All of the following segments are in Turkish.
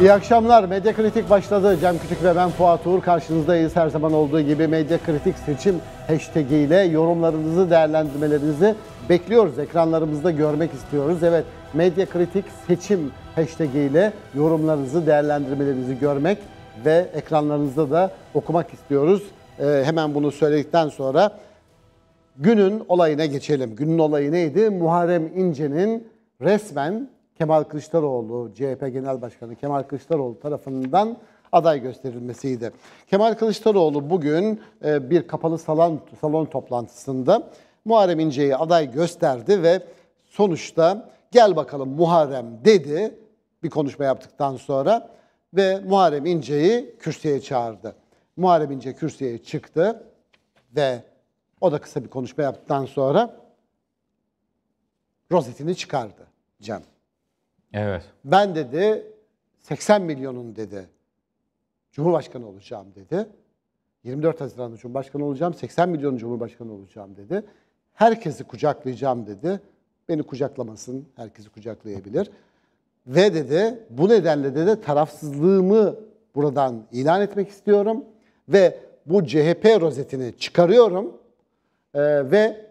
İyi akşamlar. Medya Kritik başladı. Cem Küçük ve ben Fuat Uğur karşınızdayız. Her zaman olduğu gibi Medya Kritik seçim hashtag ile yorumlarınızı, değerlendirmelerinizi bekliyoruz. Ekranlarımızda görmek istiyoruz. Evet, Medya Kritik seçim hashtag ile yorumlarınızı, değerlendirmelerinizi görmek ve ekranlarınızda da okumak istiyoruz. Ee, hemen bunu söyledikten sonra günün olayına geçelim. Günün olayı neydi? Muharrem İnce'nin resmen Kemal Kılıçdaroğlu, CHP Genel Başkanı Kemal Kılıçdaroğlu tarafından aday gösterilmesiydi. Kemal Kılıçdaroğlu bugün e, bir kapalı salon, salon toplantısında Muharrem İnce'yi aday gösterdi ve sonuçta gel bakalım Muharrem dedi bir konuşma yaptıktan sonra ve Muharrem İnce'yi kürsüye çağırdı. Muharrem İnce kürsüye çıktı ve o da kısa bir konuşma yaptıktan sonra rozetini çıkardı Cem. Evet. Ben dedi 80 milyonun dedi Cumhurbaşkanı olacağım dedi. 24 Haziran'da Cumhurbaşkanı olacağım, 80 milyon Cumhurbaşkanı olacağım dedi. Herkesi kucaklayacağım dedi. Beni kucaklamasın, herkesi kucaklayabilir. Ve dedi, bu nedenle dedi tarafsızlığımı buradan ilan etmek istiyorum. Ve bu CHP rozetini çıkarıyorum e, ve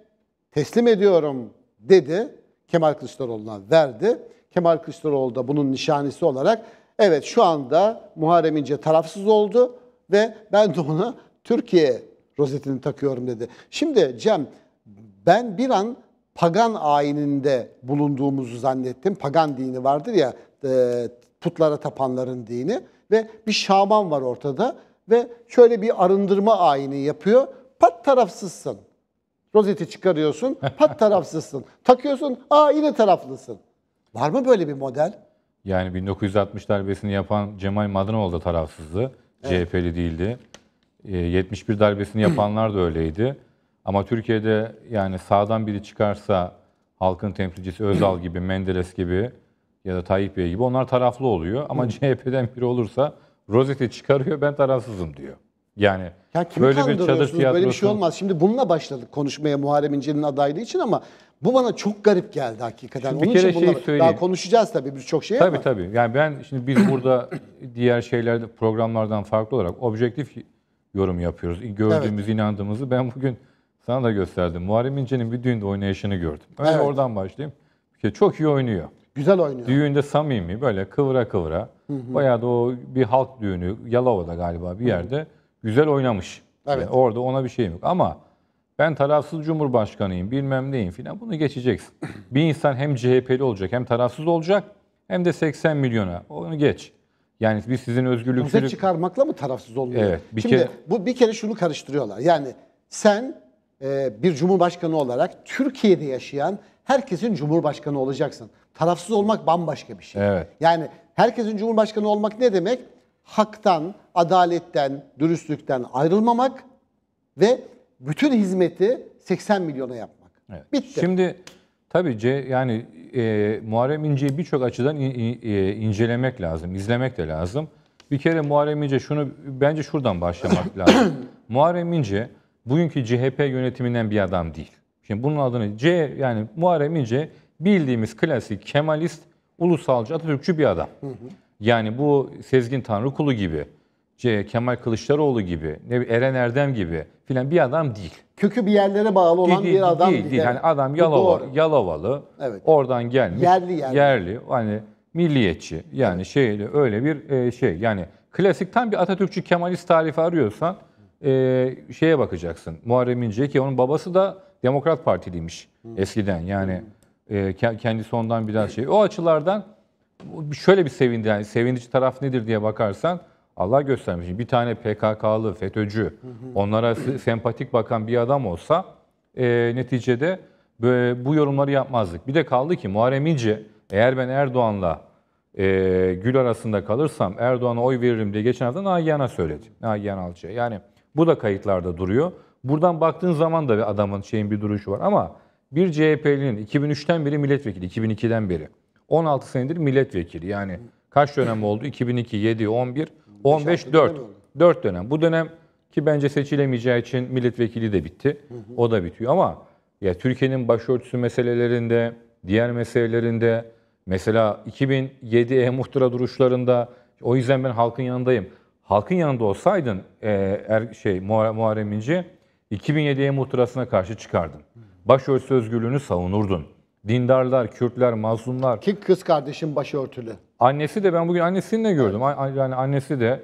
teslim ediyorum dedi. Kemal Kılıçdaroğlu'na verdi. Kemal Kılıçdaroğlu da bunun nişanesi olarak evet şu anda Muharrem İnce tarafsız oldu ve ben de ona Türkiye rozetini takıyorum dedi. Şimdi Cem ben bir an pagan ayininde bulunduğumuzu zannettim. Pagan dini vardır ya e, putlara tapanların dini ve bir şaman var ortada ve şöyle bir arındırma ayini yapıyor. Pat tarafsızsın. Rozeti çıkarıyorsun, pat tarafsızsın. Takıyorsun, aa yine taraflısın. Var mı böyle bir model? Yani 1960 darbesini yapan Cemal Madanoğlu da tarafsızdı. Evet. CHP'li değildi. 71 ee, darbesini yapanlar da öyleydi. Ama Türkiye'de yani sağdan biri çıkarsa halkın temsilcisi Özal gibi, Menderes gibi ya da Tayyip Bey gibi onlar taraflı oluyor. Ama CHP'den biri olursa rozeti çıkarıyor ben tarafsızım diyor. Yani ya böyle bir çadır tiyatrosu... Böyle bir şey olmaz. Şimdi bununla başladık konuşmaya Muharrem İnce'nin adaylığı için ama bu bana çok garip geldi hakikaten. Şimdi bir Onun kere için şey bunları söyleyeyim. daha konuşacağız tabii birçok şey Tabii ama. tabii. Yani ben şimdi biz burada diğer şeylerde programlardan farklı olarak objektif yorum yapıyoruz. Gördüğümüz, inandığımızı ben bugün sana da gösterdim. Muharrem İnce'nin bir düğünde oynayışını gördüm. Önce Evet. oradan başlayayım. Bir çok iyi oynuyor. Güzel oynuyor. Düğünde samimi böyle kıvra kıvra. Bayağı da o bir halk düğünü Yalova'da galiba bir yerde güzel oynamış. Evet. Yani orada ona bir şeyim yok ama ben tarafsız cumhurbaşkanıyım bilmem neyim filan bunu geçeceksin. Bir insan hem CHP'li olacak hem tarafsız olacak hem de 80 milyona onu geç. Yani biz sizin özgürlükleri... Bize çıkarmakla mı tarafsız olmuyor? Evet. Bir Şimdi kere... bu bir kere şunu karıştırıyorlar. Yani sen e, bir cumhurbaşkanı olarak Türkiye'de yaşayan herkesin cumhurbaşkanı olacaksın. Tarafsız olmak bambaşka bir şey. Evet. Yani herkesin cumhurbaşkanı olmak ne demek? Haktan, adaletten, dürüstlükten ayrılmamak ve bütün hizmeti 80 milyona yapmak. Evet. Bitti. Şimdi tabii yani e, Muharrem İnce'yi birçok açıdan in, e, incelemek lazım, izlemek de lazım. Bir kere Muharrem İnce şunu bence şuradan başlamak lazım. Muharrem İnce bugünkü CHP yönetiminden bir adam değil. Şimdi bunun adını C yani Muharrem İnce bildiğimiz klasik Kemalist, ulusalcı, Atatürkçü bir adam. Hı hı. Yani bu Sezgin Tanrıkulu gibi şey, Kemal Kılıçdaroğlu gibi, ne Eren Erdem gibi filan bir adam değil. Kökü bir yerlere bağlı olan değil, bir adam değil. değil. Yani adam Yalova, Yalovalı, evet. oradan gelmiş, yerli, yerli. yerli hani milliyetçi yani evet. şeyli öyle bir e, şey yani klasik tam bir Atatürkçü Kemalist tarifi arıyorsan e, şeye bakacaksın. Muharrem İnce ki onun babası da Demokrat Partiliymiş Hı. eskiden yani e, kendisi ondan biraz şey. O açılardan şöyle bir sevindi yani sevindirici taraf nedir diye bakarsan Allah göstermiş. Bir tane PKK'lı, FETÖ'cü, hı hı. onlara sempatik bakan bir adam olsa e, neticede böyle, bu yorumları yapmazdık. Bir de kaldı ki Muharrem İnce eğer ben Erdoğan'la e, Gül arasında kalırsam Erdoğan'a oy veririm diye geçen hafta Nagihan'a söyledi. Nagihan Alçı'ya. Yani bu da kayıtlarda duruyor. Buradan baktığın zaman da bir adamın şeyin bir duruşu var ama bir CHP'linin 2003'ten beri milletvekili, 2002'den beri 16 senedir milletvekili. Yani kaç dönem oldu? 2002, 7, 11, 15 4. 4 dönem. Bu dönem ki bence seçilemeyeceği için milletvekili de bitti. Hı hı. O da bitiyor ama ya Türkiye'nin başörtüsü meselelerinde, diğer meselelerinde mesela 2007 e muhtıra duruşlarında o yüzden ben halkın yanındayım. Halkın yanında olsaydın e, er, şey Muharrem İnce 2007 e muhtırasına karşı çıkardın. Başörtüsü özgürlüğünü savunurdun. Dindarlar, Kürtler, mazlumlar. Ki kız kardeşim başörtülü. Annesi de ben bugün annesini de gördüm. Yani annesi de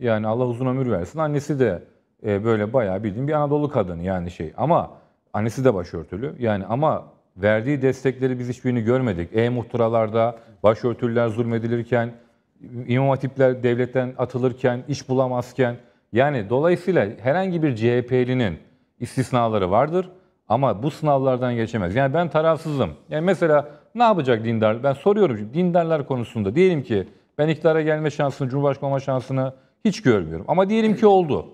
yani Allah uzun ömür versin. Annesi de e, böyle bayağı bildiğim bir Anadolu kadını yani şey. Ama annesi de başörtülü. Yani ama verdiği destekleri biz hiçbirini görmedik. E-muhtıralarda başörtüller zulmedilirken, imam hatipler devletten atılırken, iş bulamazken. Yani dolayısıyla herhangi bir CHP'linin istisnaları vardır ama bu sınavlardan geçemez. Yani ben tarafsızım. Yani mesela ne yapacak dindar? Ben soruyorum şimdi dindarlar konusunda. Diyelim ki ben iktidara gelme şansını, cumhurbaşkanı olma şansını hiç görmüyorum. Ama diyelim ki oldu.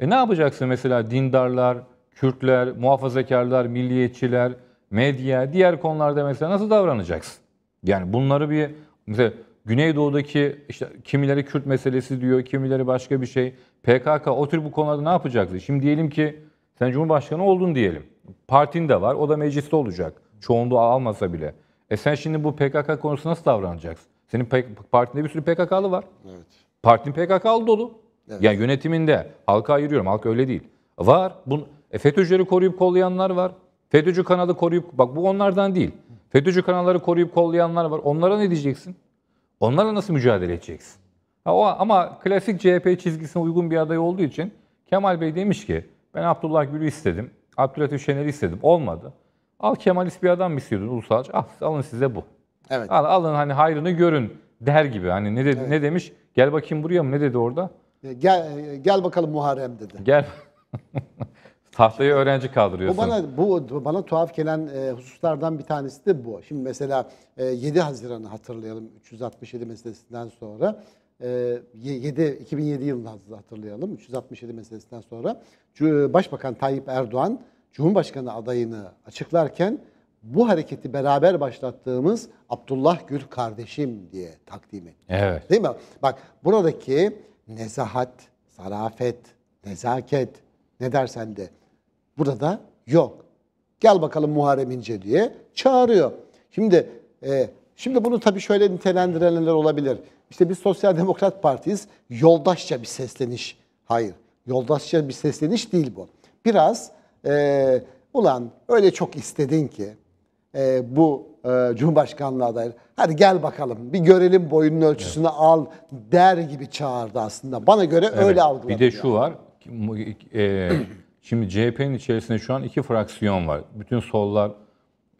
E ne yapacaksın mesela dindarlar, Kürtler, muhafazakarlar, milliyetçiler, medya, diğer konularda mesela nasıl davranacaksın? Yani bunları bir mesela Güneydoğu'daki işte kimileri Kürt meselesi diyor, kimileri başka bir şey. PKK o tür bu konularda ne yapacaksın? Şimdi diyelim ki sen Cumhurbaşkanı oldun diyelim. Partin de var, o da mecliste olacak. Çoğunluğu almasa bile. E sen şimdi bu PKK konusunda nasıl davranacaksın? Senin partinde bir sürü PKK'lı var. Evet. Partin PKK'lı dolu. Evet. Yani yönetiminde. Halka ayırıyorum. Halk öyle değil. Var. Bun, e, FETÖ'cüleri koruyup kollayanlar var. FETÖ'cü kanalı koruyup... Bak bu onlardan değil. FETÖ'cü kanalları koruyup kollayanlar var. Onlara ne diyeceksin? Onlara nasıl mücadele edeceksin? Ha, o, ama klasik CHP çizgisine uygun bir aday olduğu için Kemal Bey demiş ki ben Abdullah Gül'ü istedim. Abdülhatif Şener'i istedim. Olmadı. Al Kemalist bir adam mı istiyorsun ulusalcı? Al, alın size bu. Evet. Al, alın hani hayrını görün der gibi. Hani ne, dedi, evet. ne demiş? Gel bakayım buraya mı? Ne dedi orada? E, gel, e, gel bakalım Muharrem dedi. Gel. Tahtayı öğrenci kaldırıyorsun. Bu bana bu bana tuhaf gelen e, hususlardan bir tanesi de bu. Şimdi mesela e, 7 Haziran'ı hatırlayalım 367 meselesinden sonra. E, 7 2007 yılını hatırlayalım 367 meselesinden sonra Başbakan Tayyip Erdoğan Cumhurbaşkanı adayını açıklarken bu hareketi beraber başlattığımız Abdullah Gül kardeşim diye takdim etti. Evet. Değil mi? Bak buradaki nezahat, zarafet, nezaket ne dersen de burada da yok. Gel bakalım Muharrem İnce diye çağırıyor. Şimdi e, şimdi bunu tabii şöyle nitelendirenler olabilir. İşte biz Sosyal Demokrat Partiyiz. Yoldaşça bir sesleniş. Hayır. Yoldaşça bir sesleniş değil bu. Biraz e, ulan öyle çok istedin ki e, bu e, Cumhurbaşkanlığı adayı. Hadi gel bakalım bir görelim boyunun ölçüsünü evet. al der gibi çağırdı aslında. Bana göre evet. öyle algılanıyor. Bir de şu var. E, şimdi CHP'nin içerisinde şu an iki fraksiyon var. Bütün sollar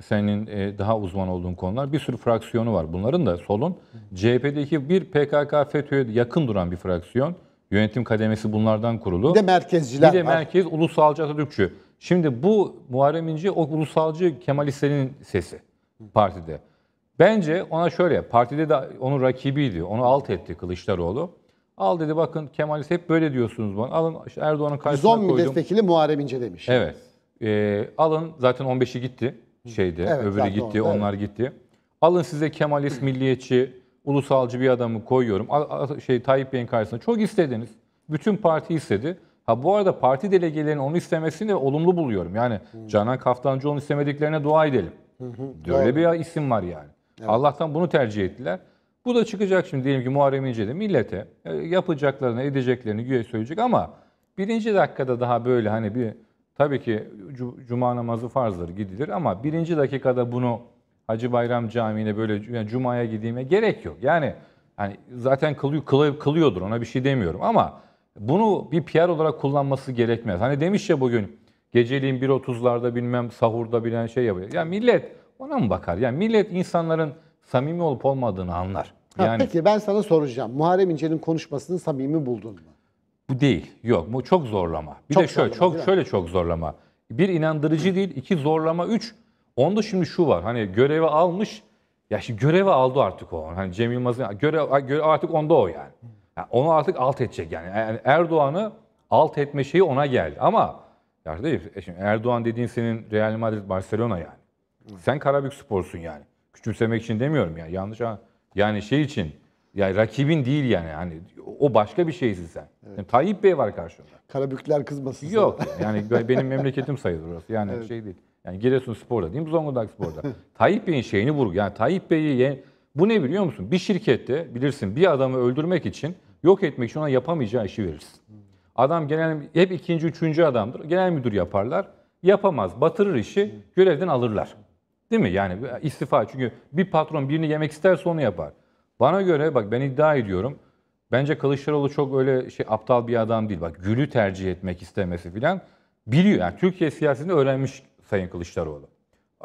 senin e, daha uzman olduğun konular bir sürü fraksiyonu var. Bunların da solun CHP'deki bir PKK FETÖ'ye yakın duran bir fraksiyon. Yönetim kademesi bunlardan kurulu. Bir de merkezciler var. Bir de merkez var. ulusalcı Atatürkçü. Şimdi bu Muharrem İnce o ulusalcı Kemalistlerin sesi partide. Bence ona şöyle, partide de onun rakibiydi, onu alt etti Kılıçdaroğlu. Al dedi bakın Kemalist hep böyle diyorsunuz bana. Alın işte Erdoğan'ın karşısına 110 koydum. milletvekili Muharrem İnce demiş. Evet. Ee, alın zaten 15'i gitti şeyde, Evet, öbürü zaten gitti, o, evet. onlar gitti. Alın size Kemalist, milliyetçi, ulusalcı bir adamı koyuyorum. A- a- şey Tayyip Bey'in karşısına çok istediniz. Bütün parti istedi. Ha bu arada parti delegelerinin onu istemesini de olumlu buluyorum. Yani hmm. Canan onu istemediklerine dua edelim. Hı hı, Böyle bir isim var yani. Evet. Allah'tan bunu tercih ettiler. Bu da çıkacak şimdi diyelim ki Muharrem İnce millete e, yapacaklarını, edeceklerini güye söyleyecek ama birinci dakikada daha böyle hani bir tabii ki cuma namazı farzdır gidilir ama birinci dakikada bunu Hacı Bayram Camii'ne böyle yani cumaya gideyime gerek yok. Yani hani zaten kılıyor, kılıyordur ona bir şey demiyorum ama bunu bir PR olarak kullanması gerekmez. Hani demiş ya bugün geceliğin 1.30'larda bilmem sahurda bilen şey yapıyor. Ya millet ona mı bakar? Ya millet insanların samimi olup olmadığını anlar. Ha, peki ben sana soracağım. Muharrem İnce'nin konuşmasını samimi buldun mu? Bu değil. Yok bu çok zorlama. Bir çok de şöyle zorlama, çok şöyle çok zorlama. Bir inandırıcı değil, iki zorlama, üç onda şimdi şu var. Hani görevi almış. Ya şimdi görevi aldı artık o. Hani Cem Yılmaz'ın görev, görev artık onda o yani. Yani onu artık alt edecek yani. E, yani Erdoğan'ı alt etme şeyi ona geldi. Ama kardeşim e, şimdi Erdoğan dediğin senin Real Madrid, Barcelona yani. Sen Karabük Spor'sun yani. Küçümsemek için demiyorum yani. Yanlış yani şey için yani rakibin değil yani. yani o başka bir şeysin sen. Evet. Yani Tayyip Bey var karşında. Karabükler kızmasın Yok yani benim memleketim sayılır orası. Yani evet. şey değil. Yani Giresun Spor'da değil mi Zonguldak Spor'da. Tayyip Bey'in şeyini vurgu. Yani Tayyip Bey'i bu ne biliyor musun? Bir şirkette bilirsin bir adamı öldürmek için yok etmek için ona yapamayacağı işi verirsin. Adam genel hep ikinci, üçüncü adamdır. Genel müdür yaparlar. Yapamaz, batırır işi, görevden alırlar. Değil mi? Yani istifa. Çünkü bir patron birini yemek isterse onu yapar. Bana göre bak ben iddia ediyorum. Bence Kılıçdaroğlu çok öyle şey aptal bir adam değil. Bak gülü tercih etmek istemesi filan biliyor. Yani Türkiye siyasetini öğrenmiş Sayın Kılıçdaroğlu.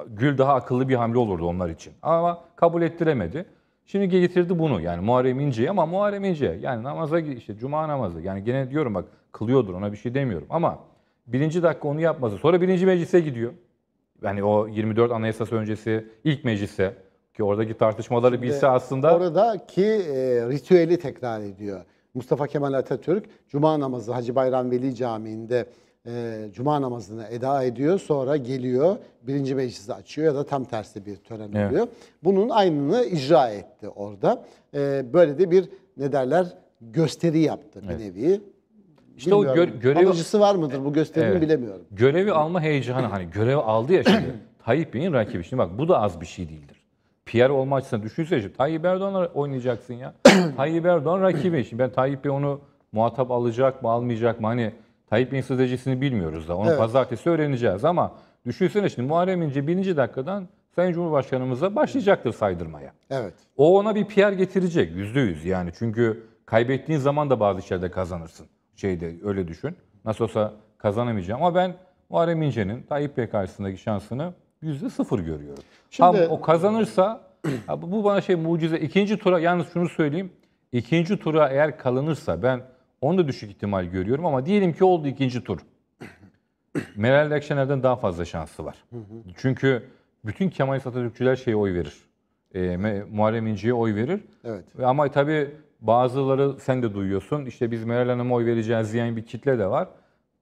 Gül daha akıllı bir hamle olurdu onlar için. Ama kabul ettiremedi. Şimdi getirdi bunu yani Muharrem İnce ama Muharrem İnce yani namaza işte cuma namazı yani gene diyorum bak kılıyordur ona bir şey demiyorum ama birinci dakika onu yapması sonra birinci meclise gidiyor. Yani o 24 anayasası öncesi ilk meclise ki oradaki tartışmaları Şimdi bilse aslında. Oradaki e, ritüeli tekrar ediyor. Mustafa Kemal Atatürk Cuma namazı Hacı Bayram Veli Camii'nde e, cuma namazını eda ediyor. Sonra geliyor birinci meclisi açıyor ya da tam tersi bir tören evet. oluyor. Bunun aynını icra etti orada. E, böyle de bir ne derler gösteri yaptı evet. bir nevi. İşte bilmiyorum. o gö görev alıcısı var mıdır bu gösterinin evet. bilemiyorum. Görevi alma heyecanı hani görev aldı ya şimdi Tayyip Bey'in rakibi. Şimdi bak bu da az bir şey değildir. PR olma açısından düşünsene şimdi Tayyip Erdoğan'la oynayacaksın ya. Tayyip Erdoğan rakibi. Şimdi ben Tayyip Bey onu muhatap alacak mı almayacak mı hani Tayyip Bey'in stratejisini bilmiyoruz da. Onu Evet. pazartesi öğreneceğiz ama düşünsene şimdi Muharrem İnce birinci dakikadan Sayın Cumhurbaşkanımıza başlayacaktır saydırmaya. Evet. O ona bir PR getirecek yüzde yüz yani. Çünkü kaybettiğin zaman da bazı işlerde kazanırsın. Şeyde öyle düşün. Nasıl olsa kazanamayacağım. Ama ben Muharrem İnce'nin Tayyip Bey karşısındaki şansını yüzde sıfır görüyorum. Şimdi- Şimdi, o kazanırsa bu bu bana şey mucize. İkinci tura yalnız şunu söyleyeyim. İkinci tura eğer kalınırsa ben onu da düşük ihtimal görüyorum ama diyelim ki oldu ikinci tur. Meral Akşener'den daha fazla şansı var. Çünkü bütün Kemalist Atatürkçüler şeye oy verir. E, Muharrem İnce'ye oy verir. Evet. Ama tabii bazıları sen de duyuyorsun. İşte biz Meral Hanım'a oy vereceğiz diyen bir kitle de var.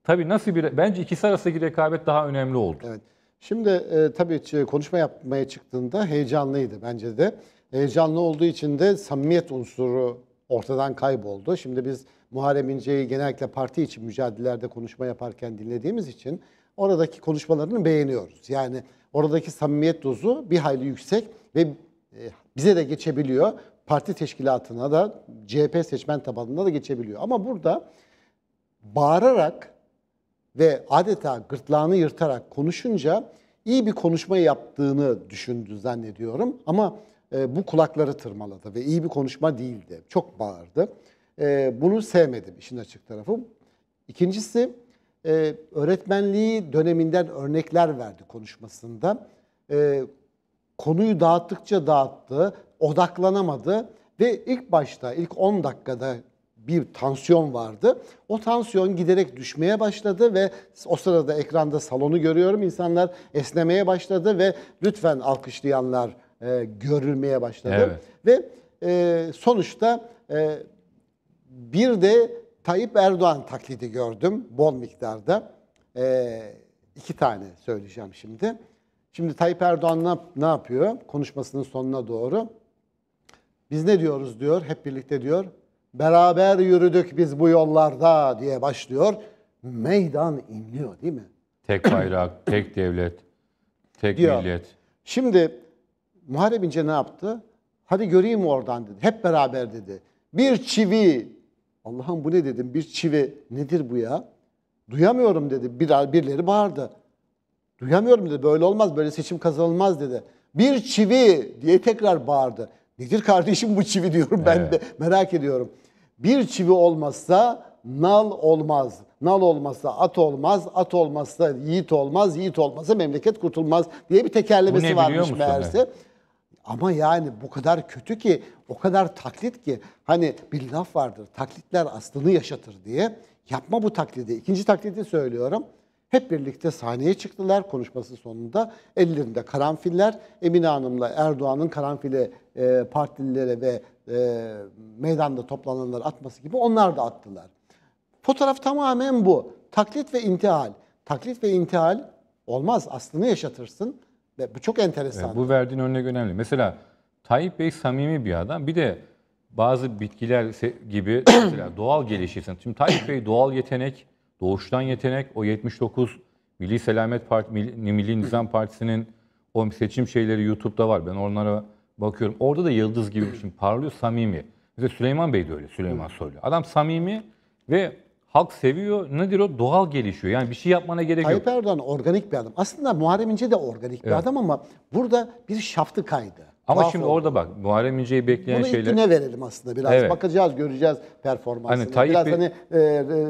Tabii nasıl bir bence ikisi arasındaki rekabet daha önemli oldu. Evet. Şimdi e, tabii konuşma yapmaya çıktığında heyecanlıydı bence de. Heyecanlı olduğu için de samimiyet unsuru ortadan kayboldu. Şimdi biz Muharrem İnce'yi genellikle parti için mücadelelerde konuşma yaparken dinlediğimiz için oradaki konuşmalarını beğeniyoruz. Yani oradaki samimiyet dozu bir hayli yüksek ve e, bize de geçebiliyor. Parti teşkilatına da CHP seçmen tabanına da geçebiliyor. Ama burada bağırarak ve adeta gırtlağını yırtarak konuşunca iyi bir konuşma yaptığını düşündü zannediyorum. Ama e, bu kulakları tırmaladı ve iyi bir konuşma değildi. Çok bağırdı. E, bunu sevmedim işin açık tarafı. İkincisi e, öğretmenliği döneminden örnekler verdi konuşmasında. E, konuyu dağıttıkça dağıttı, odaklanamadı ve ilk başta ilk 10 dakikada bir tansiyon vardı. O tansiyon giderek düşmeye başladı ve o sırada ekranda salonu görüyorum. İnsanlar esnemeye başladı ve lütfen alkışlayanlar e, görülmeye başladı. Evet. Ve e, sonuçta e, bir de Tayyip Erdoğan taklidi gördüm bol miktarda. E, iki tane söyleyeceğim şimdi. Şimdi Tayyip Erdoğan ne, ne yapıyor? Konuşmasının sonuna doğru. Biz ne diyoruz diyor, hep birlikte diyor. Beraber yürüdük biz bu yollarda diye başlıyor. Meydan inliyor değil mi? Tek bayrak, tek devlet, tek diyor. millet. Şimdi Muharrem İnce ne yaptı? Hadi göreyim oradan dedi. Hep beraber dedi. Bir çivi Allah'ım bu ne dedim bir çivi nedir bu ya? Duyamıyorum dedi. Bir, birileri bağırdı. Duyamıyorum dedi. Böyle olmaz. Böyle seçim kazanılmaz dedi. Bir çivi diye tekrar bağırdı. Nedir kardeşim bu çivi diyorum ben evet. de merak ediyorum. Bir çivi olmazsa nal olmaz. Nal olmazsa at olmaz, at olmazsa yiğit olmaz, yiğit olmazsa memleket kurtulmaz diye bir tekerlemesi varmış meğerse. Evet. Ama yani bu kadar kötü ki, o kadar taklit ki hani bir laf vardır. Taklitler aslını yaşatır diye. Yapma bu taklidi. İkinci taklidi söylüyorum. Hep birlikte sahneye çıktılar konuşması sonunda. Ellerinde karanfiller. Emine Hanım'la Erdoğan'ın karanfili e, partililere ve e, meydanda toplananlara atması gibi onlar da attılar. Fotoğraf tamamen bu. Taklit ve intihal. Taklit ve intihal olmaz. Aslını yaşatırsın. Ve bu çok enteresan. E, bu verdiğin örnek önemli. Mesela Tayyip Bey samimi bir adam. Bir de bazı bitkiler gibi mesela doğal gelişirsin. Şimdi Tayyip Bey doğal yetenek, doğuştan yetenek. O 79 Milli Selamet Parti, Milli, Milli Nizam Partisi'nin o seçim şeyleri YouTube'da var. Ben onlara bakıyorum. Orada da yıldız gibi şimdi şey. parlıyor samimi. Mesela Süleyman Bey de öyle Süleyman Soylu. Adam samimi ve Halk seviyor. Nedir o? Doğal gelişiyor. Yani bir şey yapmana gerek Tayyip yok. Tayyip Erdoğan organik bir adam. Aslında Muharrem İnce de organik bir adam ama burada bir şaftı kaydı. Ama Tuhaf şimdi oldu. orada bak Muharrem İnce'yi bekleyen Bunu şeyler... Bunu verelim aslında biraz. Evet. Bakacağız, göreceğiz performansını. Hani Tayyip biraz Bey... hani e,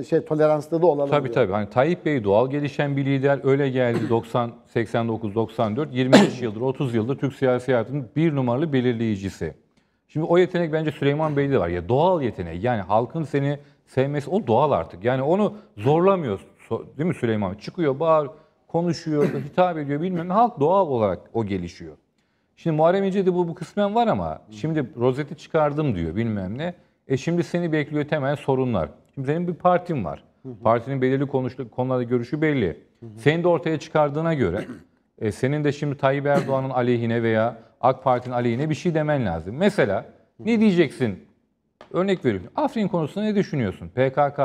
e, şey toleranslı da olalım Tabii diyor. tabii. Hani Tayyip Bey doğal gelişen bir lider. Öyle geldi 90, 89, 94, 25 yıldır, 30 yıldır Türk siyasi hayatının bir numaralı belirleyicisi. Şimdi o yetenek bence Süleyman Bey'de var. Ya doğal yetenek. Yani halkın seni sevmesi o doğal artık. Yani onu zorlamıyor değil mi Süleyman? Çıkıyor, bağır, konuşuyor, hitap ediyor bilmem Halk doğal olarak o gelişiyor. Şimdi Muharrem İnce'de bu, bu kısmen var ama şimdi rozeti çıkardım diyor bilmem ne. E şimdi seni bekliyor temel sorunlar. Şimdi senin bir partin var. Partinin belirli konularda görüşü belli. Senin de ortaya çıkardığına göre e, senin de şimdi Tayyip Erdoğan'ın aleyhine veya AK Parti'nin aleyhine bir şey demen lazım. Mesela ne diyeceksin Örnek veriyorum. Afrin konusunda ne düşünüyorsun? PKK,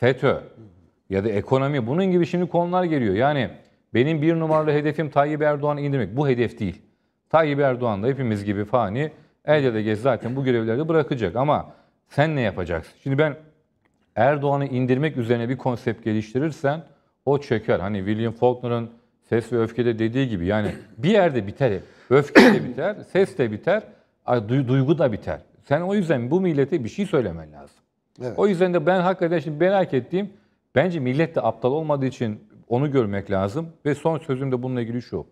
FETÖ ya da ekonomi bunun gibi şimdi konular geliyor. Yani benim bir numaralı hedefim Tayyip Erdoğan'ı indirmek. Bu hedef değil. Tayyip Erdoğan da hepimiz gibi fani elde ya gez zaten bu görevleri bırakacak ama sen ne yapacaksın? Şimdi ben Erdoğan'ı indirmek üzerine bir konsept geliştirirsen o çeker. Hani William Faulkner'ın Ses ve Öfke'de dediği gibi yani bir yerde biter. Öfke de biter, ses de biter, duygu da biter. Sen o yüzden bu millete bir şey söylemen lazım. Evet. O yüzden de ben hakikaten şimdi merak ettiğim bence millet de aptal olmadığı için onu görmek lazım ve son sözüm de bununla ilgili şu.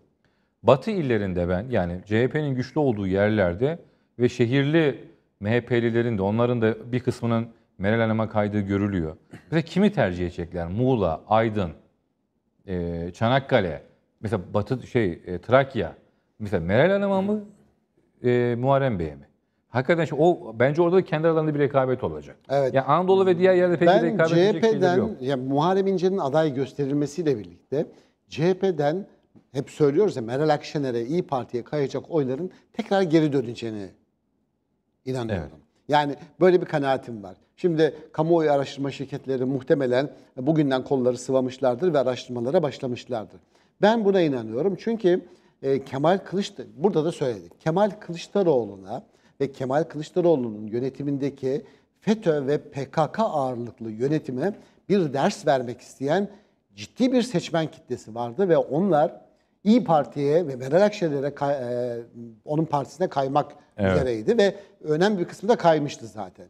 Batı illerinde ben yani CHP'nin güçlü olduğu yerlerde ve şehirli MHP'lilerin de onların da bir kısmının Meral Hanım'a kaydığı görülüyor. Mesela kimi tercih edecekler? Muğla, Aydın, e, Çanakkale, mesela Batı şey e, Trakya. Mesela Meral Hanım'a mı e, Muharrem Bey'e mi? Hakikaten o bence orada da kendi aralarında bir rekabet olacak. Evet. Yani Anadolu ve diğer yerde pek ben bir rekabet CHP'den, edecek CHP'den, yok. Yani Muharrem İnce'nin aday gösterilmesiyle birlikte CHP'den hep söylüyoruz ya Meral Akşener'e, İyi Parti'ye kayacak oyların tekrar geri döneceğini inanıyorum. Evet. Yani böyle bir kanaatim var. Şimdi kamuoyu araştırma şirketleri muhtemelen bugünden kolları sıvamışlardır ve araştırmalara başlamışlardır. Ben buna inanıyorum çünkü e, Kemal Kılıçdaroğlu, burada da söyledik. Kemal Kılıçdaroğlu'na ve Kemal Kılıçdaroğlu'nun yönetimindeki FETÖ ve PKK ağırlıklı yönetime bir ders vermek isteyen ciddi bir seçmen kitlesi vardı ve onlar İyi Parti'ye ve Meral Akşener'e e, onun partisine kaymak evet. üzereydi ve önemli bir kısmı da kaymıştı zaten.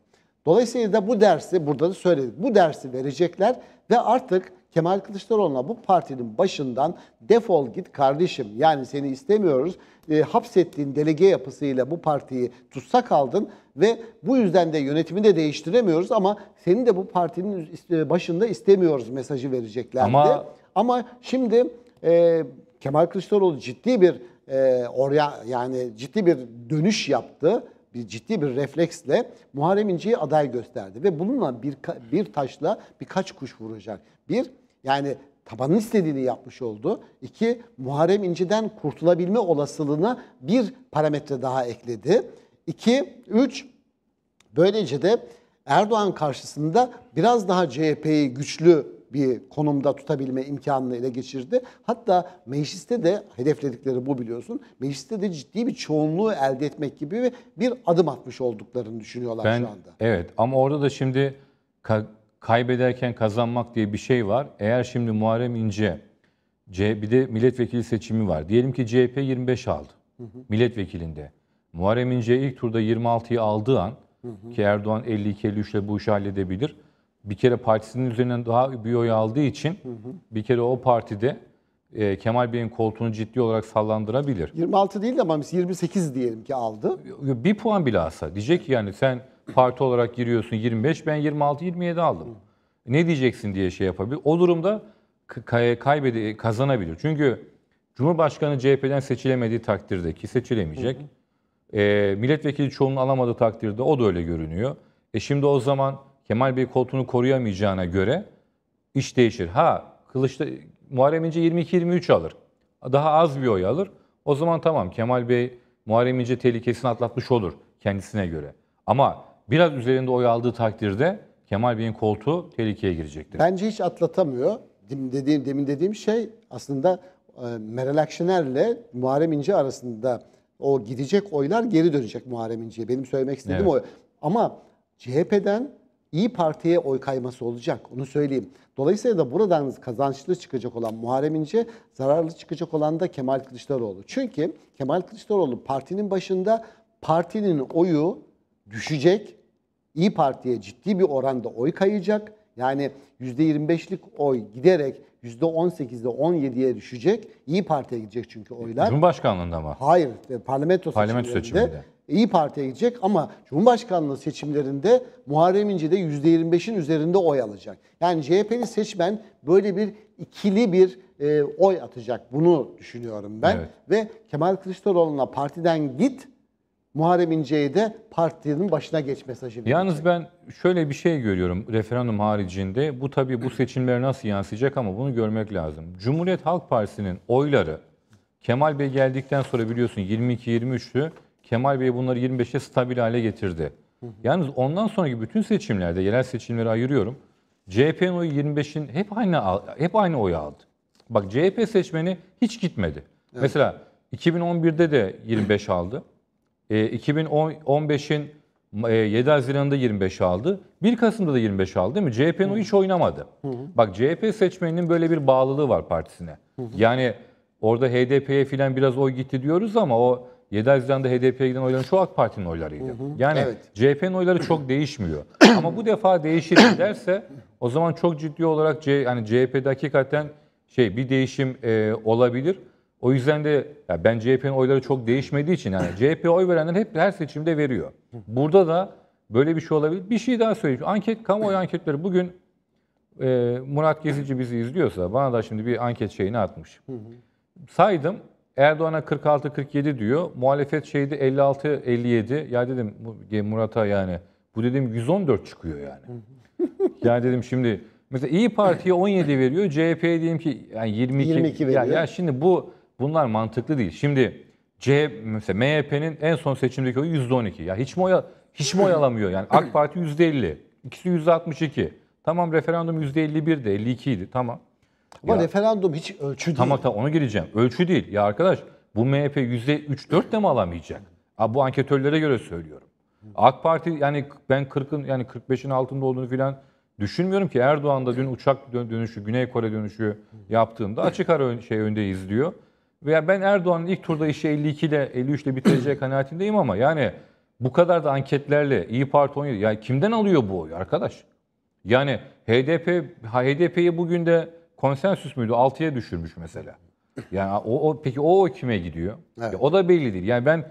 Dolayısıyla da bu dersi burada da söyledik. Bu dersi verecekler ve artık Kemal Kılıçdaroğlu'na bu partinin başından defol git kardeşim yani seni istemiyoruz e, hapsettiğin delege yapısıyla bu partiyi tutsak aldın ve bu yüzden de yönetimi de değiştiremiyoruz ama seni de bu partinin e, başında istemiyoruz mesajı vereceklerdi. Ama, ama şimdi e, Kemal Kılıçdaroğlu ciddi bir e, oraya yani ciddi bir dönüş yaptı bir ciddi bir refleksle Muharrem İnce'yi aday gösterdi ve bununla bir, bir taşla birkaç kuş vuracak. Bir, yani tabanın istediğini yapmış oldu. İki, Muharrem İnce'den kurtulabilme olasılığına bir parametre daha ekledi. İki, üç, böylece de Erdoğan karşısında biraz daha CHP'yi güçlü bir konumda tutabilme imkanını ele geçirdi. Hatta mecliste de hedefledikleri bu biliyorsun. Mecliste de ciddi bir çoğunluğu elde etmek gibi bir adım atmış olduklarını düşünüyorlar ben, şu anda. Evet ama orada da şimdi kaybederken kazanmak diye bir şey var. Eğer şimdi Muharrem İnce, bir de milletvekili seçimi var. Diyelim ki CHP 25 aldı hı hı. milletvekilinde. Muharrem İnce ilk turda 26'yı aldığı an hı hı. ki Erdoğan 52-53 ile bu işi halledebilir. Bir kere partisinin üzerinden daha bir oy aldığı için hı hı. bir kere o partide e, Kemal Bey'in koltuğunu ciddi olarak sallandırabilir. 26 değil de ama biz 28 diyelim ki aldı. Bir puan bile asa Diyecek ki yani sen parti olarak giriyorsun 25 ben 26 27 aldım. Ne diyeceksin diye şey yapabilir. O durumda kaybede kazanabilir. Çünkü Cumhurbaşkanı CHP'den seçilemediği takdirde ki seçilemeyecek. E, milletvekili çoğunluğu alamadığı takdirde o da öyle görünüyor. E şimdi o zaman Kemal Bey koltuğunu koruyamayacağına göre iş değişir. Ha Kılıçda Muharrem İnce 22-23 alır. Daha az bir oy alır. O zaman tamam Kemal Bey Muharrem İnce tehlikesini atlatmış olur kendisine göre. Ama biraz üzerinde oy aldığı takdirde Kemal Bey'in koltuğu tehlikeye girecektir. Bence hiç atlatamıyor. Demin dediğim, demin dediğim şey aslında e, Meral Akşener'le Muharrem İnce arasında o gidecek oylar geri dönecek Muharrem İnce'ye. Benim söylemek istediğim evet. o. Ama CHP'den İyi Parti'ye oy kayması olacak. Onu söyleyeyim. Dolayısıyla da buradan kazançlı çıkacak olan Muharrem İnce, zararlı çıkacak olan da Kemal Kılıçdaroğlu. Çünkü Kemal Kılıçdaroğlu partinin başında partinin oyu düşecek. İyi Parti'ye ciddi bir oranda oy kayacak. Yani %25'lik oy giderek %18'de 17'ye düşecek. İyi Parti'ye gidecek çünkü oylar. Cumhurbaşkanlığında mı? Hayır, e, parlamento, parlamento seçimlerinde. seçiminde. İyi Parti'ye gidecek ama Cumhurbaşkanlığı seçimlerinde Muharrem İnce de %25'in üzerinde oy alacak. Yani CHP'li seçmen böyle bir ikili bir e, oy atacak. Bunu düşünüyorum ben. Evet. Ve Kemal Kılıçdaroğlu'na partiden git Muharrem İnce'ye de partinin başına geç mesajı veriyor. Yalnız ben şöyle bir şey görüyorum referandum haricinde. Bu tabii bu seçimlere nasıl yansıyacak ama bunu görmek lazım. Cumhuriyet Halk Partisi'nin oyları Kemal Bey geldikten sonra biliyorsun 22-23'tü. Kemal Bey bunları 25'e stabil hale getirdi. Yalnız ondan sonraki bütün seçimlerde, yerel seçimleri ayırıyorum. CHP'nin oyu 25'in hep aynı hep aynı oy aldı. Bak CHP seçmeni hiç gitmedi. Evet. Mesela 2011'de de 25 aldı. 2015'in ee, 7 e, Haziran'da 25 aldı. 1 Kasım'da da 25 aldı değil mi? CHP'nin o hiç oynamadı. Hı hı. Bak CHP seçmeninin böyle bir bağlılığı var partisine. Hı hı. Yani orada HDP'ye filan biraz oy gitti diyoruz ama o 7 Haziran'da HDP'ye giden oyların çoğu AK Parti'nin oylarıydı. Hı hı. Yani evet. CHP'nin oyları çok değişmiyor. ama bu defa değişir derse, o zaman çok ciddi olarak C, yani CHP'de hakikaten şey bir değişim e, olabilir. O yüzden de ya ben CHP'nin oyları çok değişmediği için yani CHP oy verenler hep her seçimde veriyor. Burada da böyle bir şey olabilir. Bir şey daha söyleyeyim. Anket, kamuoyu anketleri bugün e, Murat Gezici bizi izliyorsa bana da şimdi bir anket şeyini atmış. Saydım Erdoğan'a 46-47 diyor. Muhalefet şeydi 56-57. Ya dedim Murat'a yani bu dedim 114 çıkıyor yani. yani dedim şimdi mesela İyi Parti'ye 17 veriyor. CHP'ye diyelim ki yani 22. 22 veriyor. Ya, ya şimdi bu Bunlar mantıklı değil. Şimdi C mesela MHP'nin en son seçimdeki oyu %12. Ya hiç mi oya hiç mi oyalamıyor? Yani AK Parti %50, ikisi %62. Tamam referandum %51 de 52 idi. Tamam. Ama ya, referandum hiç ölçü değil. Tamam tamam ona gireceğim. Ölçü değil. Ya arkadaş bu MHP %3-4 de mi alamayacak? Ha, bu anketörlere göre söylüyorum. AK Parti yani ben 40'ın yani 45'in altında olduğunu filan düşünmüyorum ki Erdoğan da dün uçak dönüşü, Güney Kore dönüşü yaptığında açık ara ön, şey öndeyiz diyor. Veya ben Erdoğan'ın ilk turda işi 52 ile 53 ile bitireceği kanaatindeyim ama yani bu kadar da anketlerle İyi Parti 17 yani kimden alıyor bu oy arkadaş? Yani HDP HDP'yi bugün de konsensüs müydü 6'ya düşürmüş mesela. Yani o, o peki o, o kime gidiyor? Evet. Ya, o da belli değil. Yani ben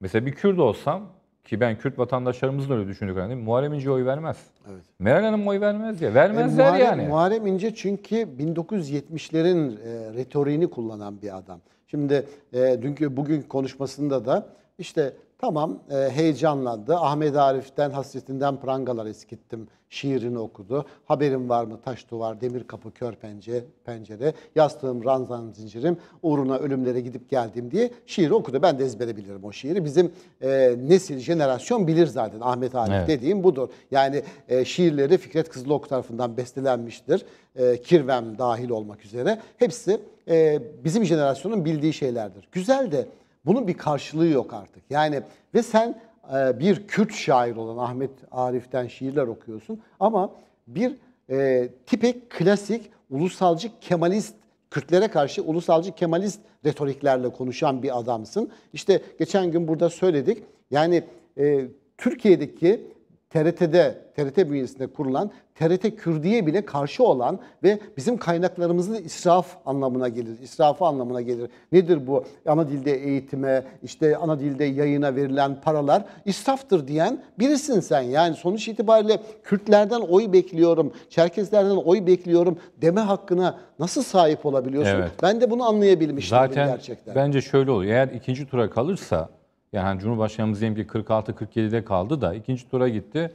mesela bir Kürt olsam ki ben Kürt vatandaşlarımızın öyle düşündük kadar değil. Muharrem İnce oy vermez. Evet. Meral Hanım oy vermez ya. Vermezler e, Muharrem, yani. Muharrem İnce çünkü 1970'lerin e, retoriğini kullanan bir adam. Şimdi e, dünkü bugün konuşmasında da işte tamam e, heyecanlandı. Ahmet Arif'ten hasretinden prangalar eskittim şiirini okudu. Haberim var mı taş duvar, demir kapı, kör pencere, pencere yastığım ranzan zincirim, uğruna ölümlere gidip geldim diye şiiri okudu. Ben de ezbere bilirim o şiiri. Bizim e, nesil, jenerasyon bilir zaten Ahmet Arif evet. dediğim budur. Yani e, şiirleri Fikret Kızılok tarafından bestelenmiştir. E, Kirvem dahil olmak üzere. Hepsi e, bizim jenerasyonun bildiği şeylerdir. Güzel de bunun bir karşılığı yok artık. Yani ve sen e, bir Kürt şair olan Ahmet Arif'ten şiirler okuyorsun ama bir e, tipik klasik ulusalcı Kemalist Kürtlere karşı ulusalcı Kemalist retoriklerle konuşan bir adamsın. İşte geçen gün burada söyledik. Yani e, Türkiye'deki TRT'de, TRT bünyesinde kurulan TRT Kürdi'ye bile karşı olan ve bizim kaynaklarımızın israf anlamına gelir, israfı anlamına gelir. Nedir bu? Ana dilde eğitime, işte ana dilde yayına verilen paralar israftır diyen birisin sen. Yani sonuç itibariyle Kürtlerden oy bekliyorum, Çerkezlerden oy bekliyorum deme hakkına nasıl sahip olabiliyorsun? Evet. Ben de bunu anlayabilmiştim gerçekten. Zaten bence şöyle oluyor. Eğer ikinci tura kalırsa yani Cumhurbaşkanımız diyelim ki 46-47'de kaldı da ikinci tura gitti.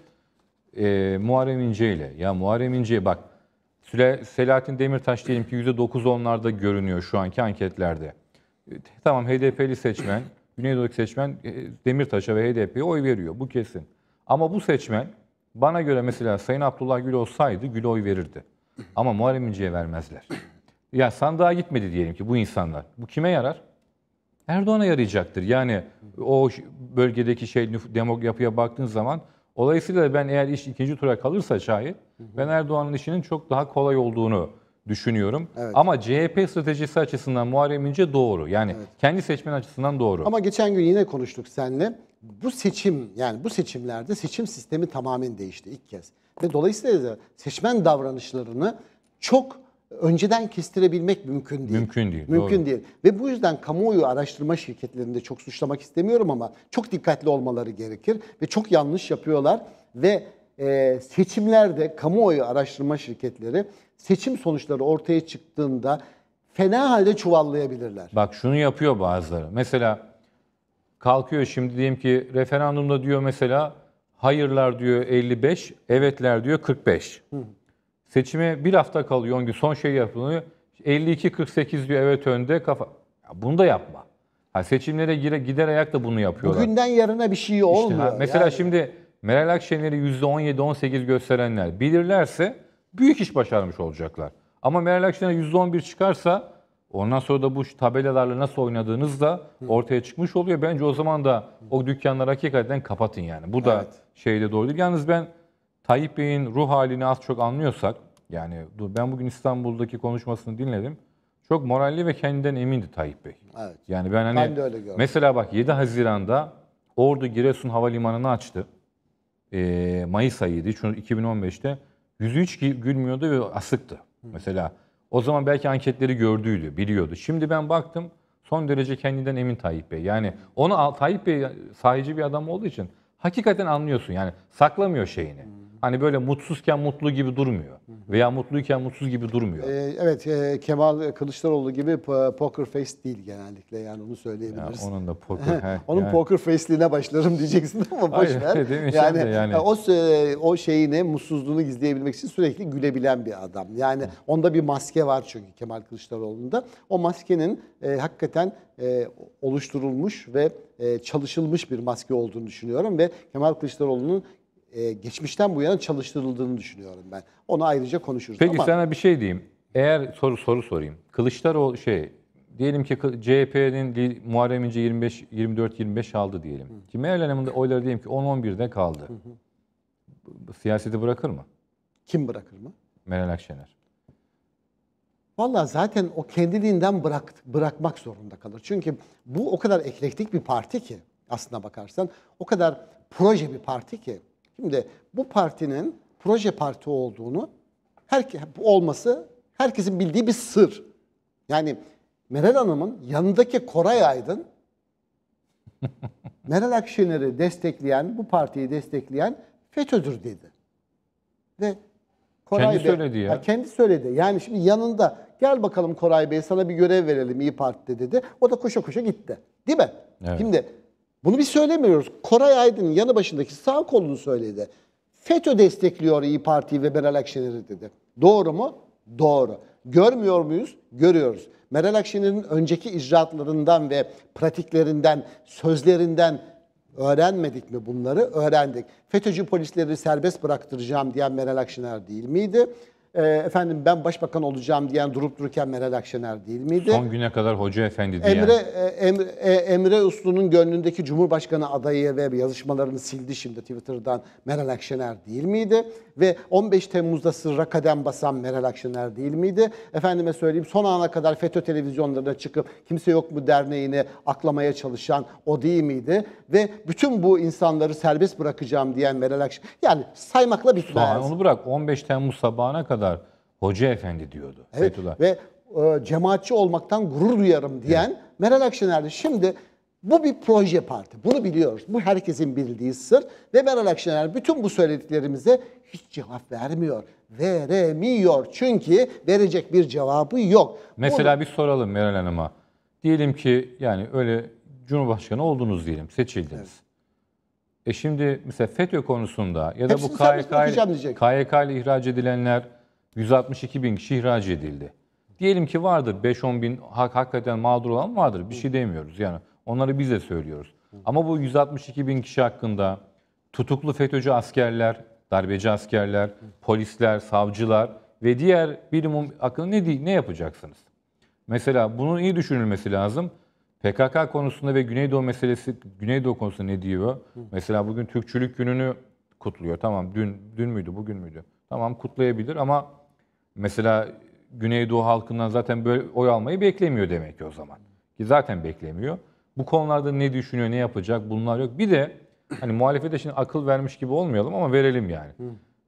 E, Muharrem İnce ile. Ya Muharrem İnce bak Süle, Selahattin Demirtaş diyelim ki %9-10'larda görünüyor şu anki anketlerde. E, tamam HDP'li seçmen, Güneydoğu'daki seçmen e, Demirtaş'a ve HDP'ye oy veriyor. Bu kesin. Ama bu seçmen bana göre mesela Sayın Abdullah Gül olsaydı Gül oy verirdi. Ama Muharrem İnce'ye vermezler. Ya sandığa gitmedi diyelim ki bu insanlar. Bu kime yarar? Erdoğan'a yarayacaktır. Yani o bölgedeki şey demok yapıya baktığın zaman dolayısıyla ben eğer iş ikinci tura kalırsa şayet ben Erdoğan'ın işinin çok daha kolay olduğunu düşünüyorum. Evet. Ama CHP stratejisi açısından Muharrem İnce doğru. Yani evet. kendi seçmen açısından doğru. Ama geçen gün yine konuştuk seninle. Bu seçim yani bu seçimlerde seçim sistemi tamamen değişti ilk kez. Ve dolayısıyla da seçmen davranışlarını çok önceden kestirebilmek mümkün değil. Mümkün değil. Mümkün doğru. değil. Ve bu yüzden kamuoyu araştırma şirketlerinde çok suçlamak istemiyorum ama çok dikkatli olmaları gerekir ve çok yanlış yapıyorlar ve e, seçimlerde kamuoyu araştırma şirketleri seçim sonuçları ortaya çıktığında fena halde çuvallayabilirler. Bak şunu yapıyor bazıları. Mesela kalkıyor şimdi diyeyim ki referandumda diyor mesela hayırlar diyor 55, evetler diyor 45. Hı. Seçime bir hafta kalıyor. Onun son şey yapılıyor. 52-48 diyor evet önde kafa. Ya bunu da yapma. Ha, seçimlere gire, gider ayak da bunu yapıyorlar. Bugünden yarına bir şey olmuyor. İşte, ha, mesela yani. şimdi Meral Akşener'i %17-18 gösterenler bilirlerse büyük iş başarmış olacaklar. Ama Meral Akşener %11 çıkarsa ondan sonra da bu tabelalarla nasıl oynadığınız da ortaya çıkmış oluyor. Bence o zaman da o dükkanları hakikaten kapatın yani. Bu da evet. şeyde doğru değil. Yalnız ben Tayyip Bey'in ruh halini az çok anlıyorsak, yani ben bugün İstanbul'daki konuşmasını dinledim. Çok moralli ve kendinden emindi Tayyip Bey. Evet. Yani ben hani ben de öyle mesela bak 7 Haziran'da Ordu Giresun Havalimanı'nı açtı. Ee, Mayıs ayıydı. Çünkü 2015'te yüzü hiç gülmüyordu ve asıktı. Hı. Mesela o zaman belki anketleri gördüydü, biliyordu. Şimdi ben baktım son derece kendinden emin Tayyip Bey. Yani onu Tayyip Bey e, sahici bir adam olduğu için hakikaten anlıyorsun. Yani saklamıyor şeyini. Hı hani böyle mutsuzken mutlu gibi durmuyor. Veya mutluyken mutsuz gibi durmuyor. Ee, evet e, Kemal Kılıçdaroğlu gibi poker face değil genellikle yani onu söyleyebiliriz. Ya, onun da poker. onun yani. poker face'liğine başlarım diyeceksin ama boş yani, yani e, o e, o şeyini mutsuzluğunu gizleyebilmek için sürekli gülebilen bir adam. Yani Hı. onda bir maske var çünkü Kemal Kılıçdaroğlu'nda. O maskenin e, hakikaten e, oluşturulmuş ve e, çalışılmış bir maske olduğunu düşünüyorum ve Kemal Kılıçdaroğlu'nun e, geçmişten bu yana çalıştırıldığını düşünüyorum ben. Onu ayrıca konuşuruz. Peki Ama... sana bir şey diyeyim. Eğer soru soru sorayım. Kılıçdaroğlu şey diyelim ki CHP'nin Muharrem İnce 25 24 25 aldı diyelim. Hı. Ki mevleneminde oyları diyelim ki 10 11'de kaldı. Hı hı. Siyaseti bırakır mı? Kim bırakır mı? Meral Akşener. Valla zaten o kendiliğinden bırak, bırakmak zorunda kalır. Çünkü bu o kadar eklektik bir parti ki aslına bakarsan. O kadar proje bir parti ki Şimdi bu partinin proje parti olduğunu herke, olması herkesin bildiği bir sır. Yani Meral Hanım'ın yanındaki Koray Aydın Meral Akşener'i destekleyen, bu partiyi destekleyen FETÖ'dür dedi. Ve Koray kendi Bey, söyledi ya. ya. Kendi söyledi. Yani şimdi yanında gel bakalım Koray Bey sana bir görev verelim İyi Parti'de dedi. O da koşa koşa gitti. Değil mi? Evet. Şimdi bunu biz söylemiyoruz. Koray Aydın'ın yanı başındaki sağ kolunu söyledi. FETÖ destekliyor İyi Parti'yi ve Meral Akşener'i dedi. Doğru mu? Doğru. Görmüyor muyuz? Görüyoruz. Meral Akşener'in önceki icraatlarından ve pratiklerinden, sözlerinden öğrenmedik mi bunları? Öğrendik. FETÖ'cü polisleri serbest bıraktıracağım diyen Meral Akşener değil miydi? Ee, efendim ben başbakan olacağım diyen durup dururken Meral Akşener değil miydi? Son güne kadar hoca efendi diyen. Emre, e, Emre, e, Emre Uslu'nun gönlündeki Cumhurbaşkanı adayı ve yazışmalarını sildi şimdi Twitter'dan Meral Akşener değil miydi? Ve 15 Temmuz'da sırra kadem basan Meral Akşener değil miydi? Efendime söyleyeyim son ana kadar FETÖ televizyonlarına çıkıp kimse yok mu derneğini aklamaya çalışan o değil miydi? Ve bütün bu insanları serbest bırakacağım diyen Meral Akşener. Yani saymakla bitmez. Soğan onu bırak 15 Temmuz sabahına kadar kadar hoca efendi diyordu. Evet Fethullah. ve e, cemaatçi olmaktan gurur duyarım diyen evet. Meral Akşener'di. Şimdi bu bir proje parti. Bunu biliyoruz. Bu herkesin bildiği sır. Ve Meral Akşener bütün bu söylediklerimize hiç cevap vermiyor. Veremiyor. Çünkü verecek bir cevabı yok. Mesela Onu... bir soralım Meral Hanım'a. Diyelim ki yani öyle Cumhurbaşkanı oldunuz diyelim, seçildiniz. Evet. E şimdi mesela FETÖ konusunda ya da Hepsini bu KYK, KYK ile ihraç edilenler 162 bin kişi ihraç edildi. Diyelim ki vardır 5-10 bin hak, hakikaten mağdur olan vardır. Bir şey demiyoruz yani. Onları biz de söylüyoruz. Ama bu 162 bin kişi hakkında tutuklu FETÖ'cü askerler, darbeci askerler, polisler, savcılar ve diğer birim hakkında ne, ne yapacaksınız? Mesela bunun iyi düşünülmesi lazım. PKK konusunda ve Güneydoğu meselesi, Güneydoğu konusunda ne diyor? Mesela bugün Türkçülük gününü kutluyor. Tamam dün dün müydü bugün müydü? Tamam kutlayabilir ama Mesela Güneydoğu halkından zaten böyle oy almayı beklemiyor demek ki o zaman. Ki zaten beklemiyor. Bu konularda ne düşünüyor, ne yapacak bunlar yok. Bir de hani muhalefete şimdi akıl vermiş gibi olmayalım ama verelim yani.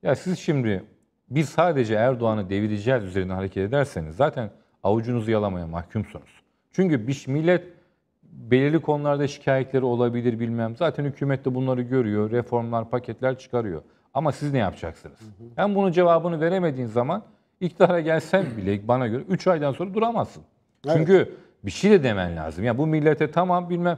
Ya siz şimdi bir sadece Erdoğan'ı devireceğiz üzerine hareket ederseniz zaten avucunuzu yalamaya mahkumsunuz. Çünkü bir millet belirli konularda şikayetleri olabilir bilmem. Zaten hükümet de bunları görüyor. Reformlar, paketler çıkarıyor. Ama siz ne yapacaksınız? Hem bunun cevabını veremediğin zaman İktidara gelsen bile bana göre 3 aydan sonra duramazsın. Evet. Çünkü bir şey de demen lazım. Ya bu millete tamam bilmem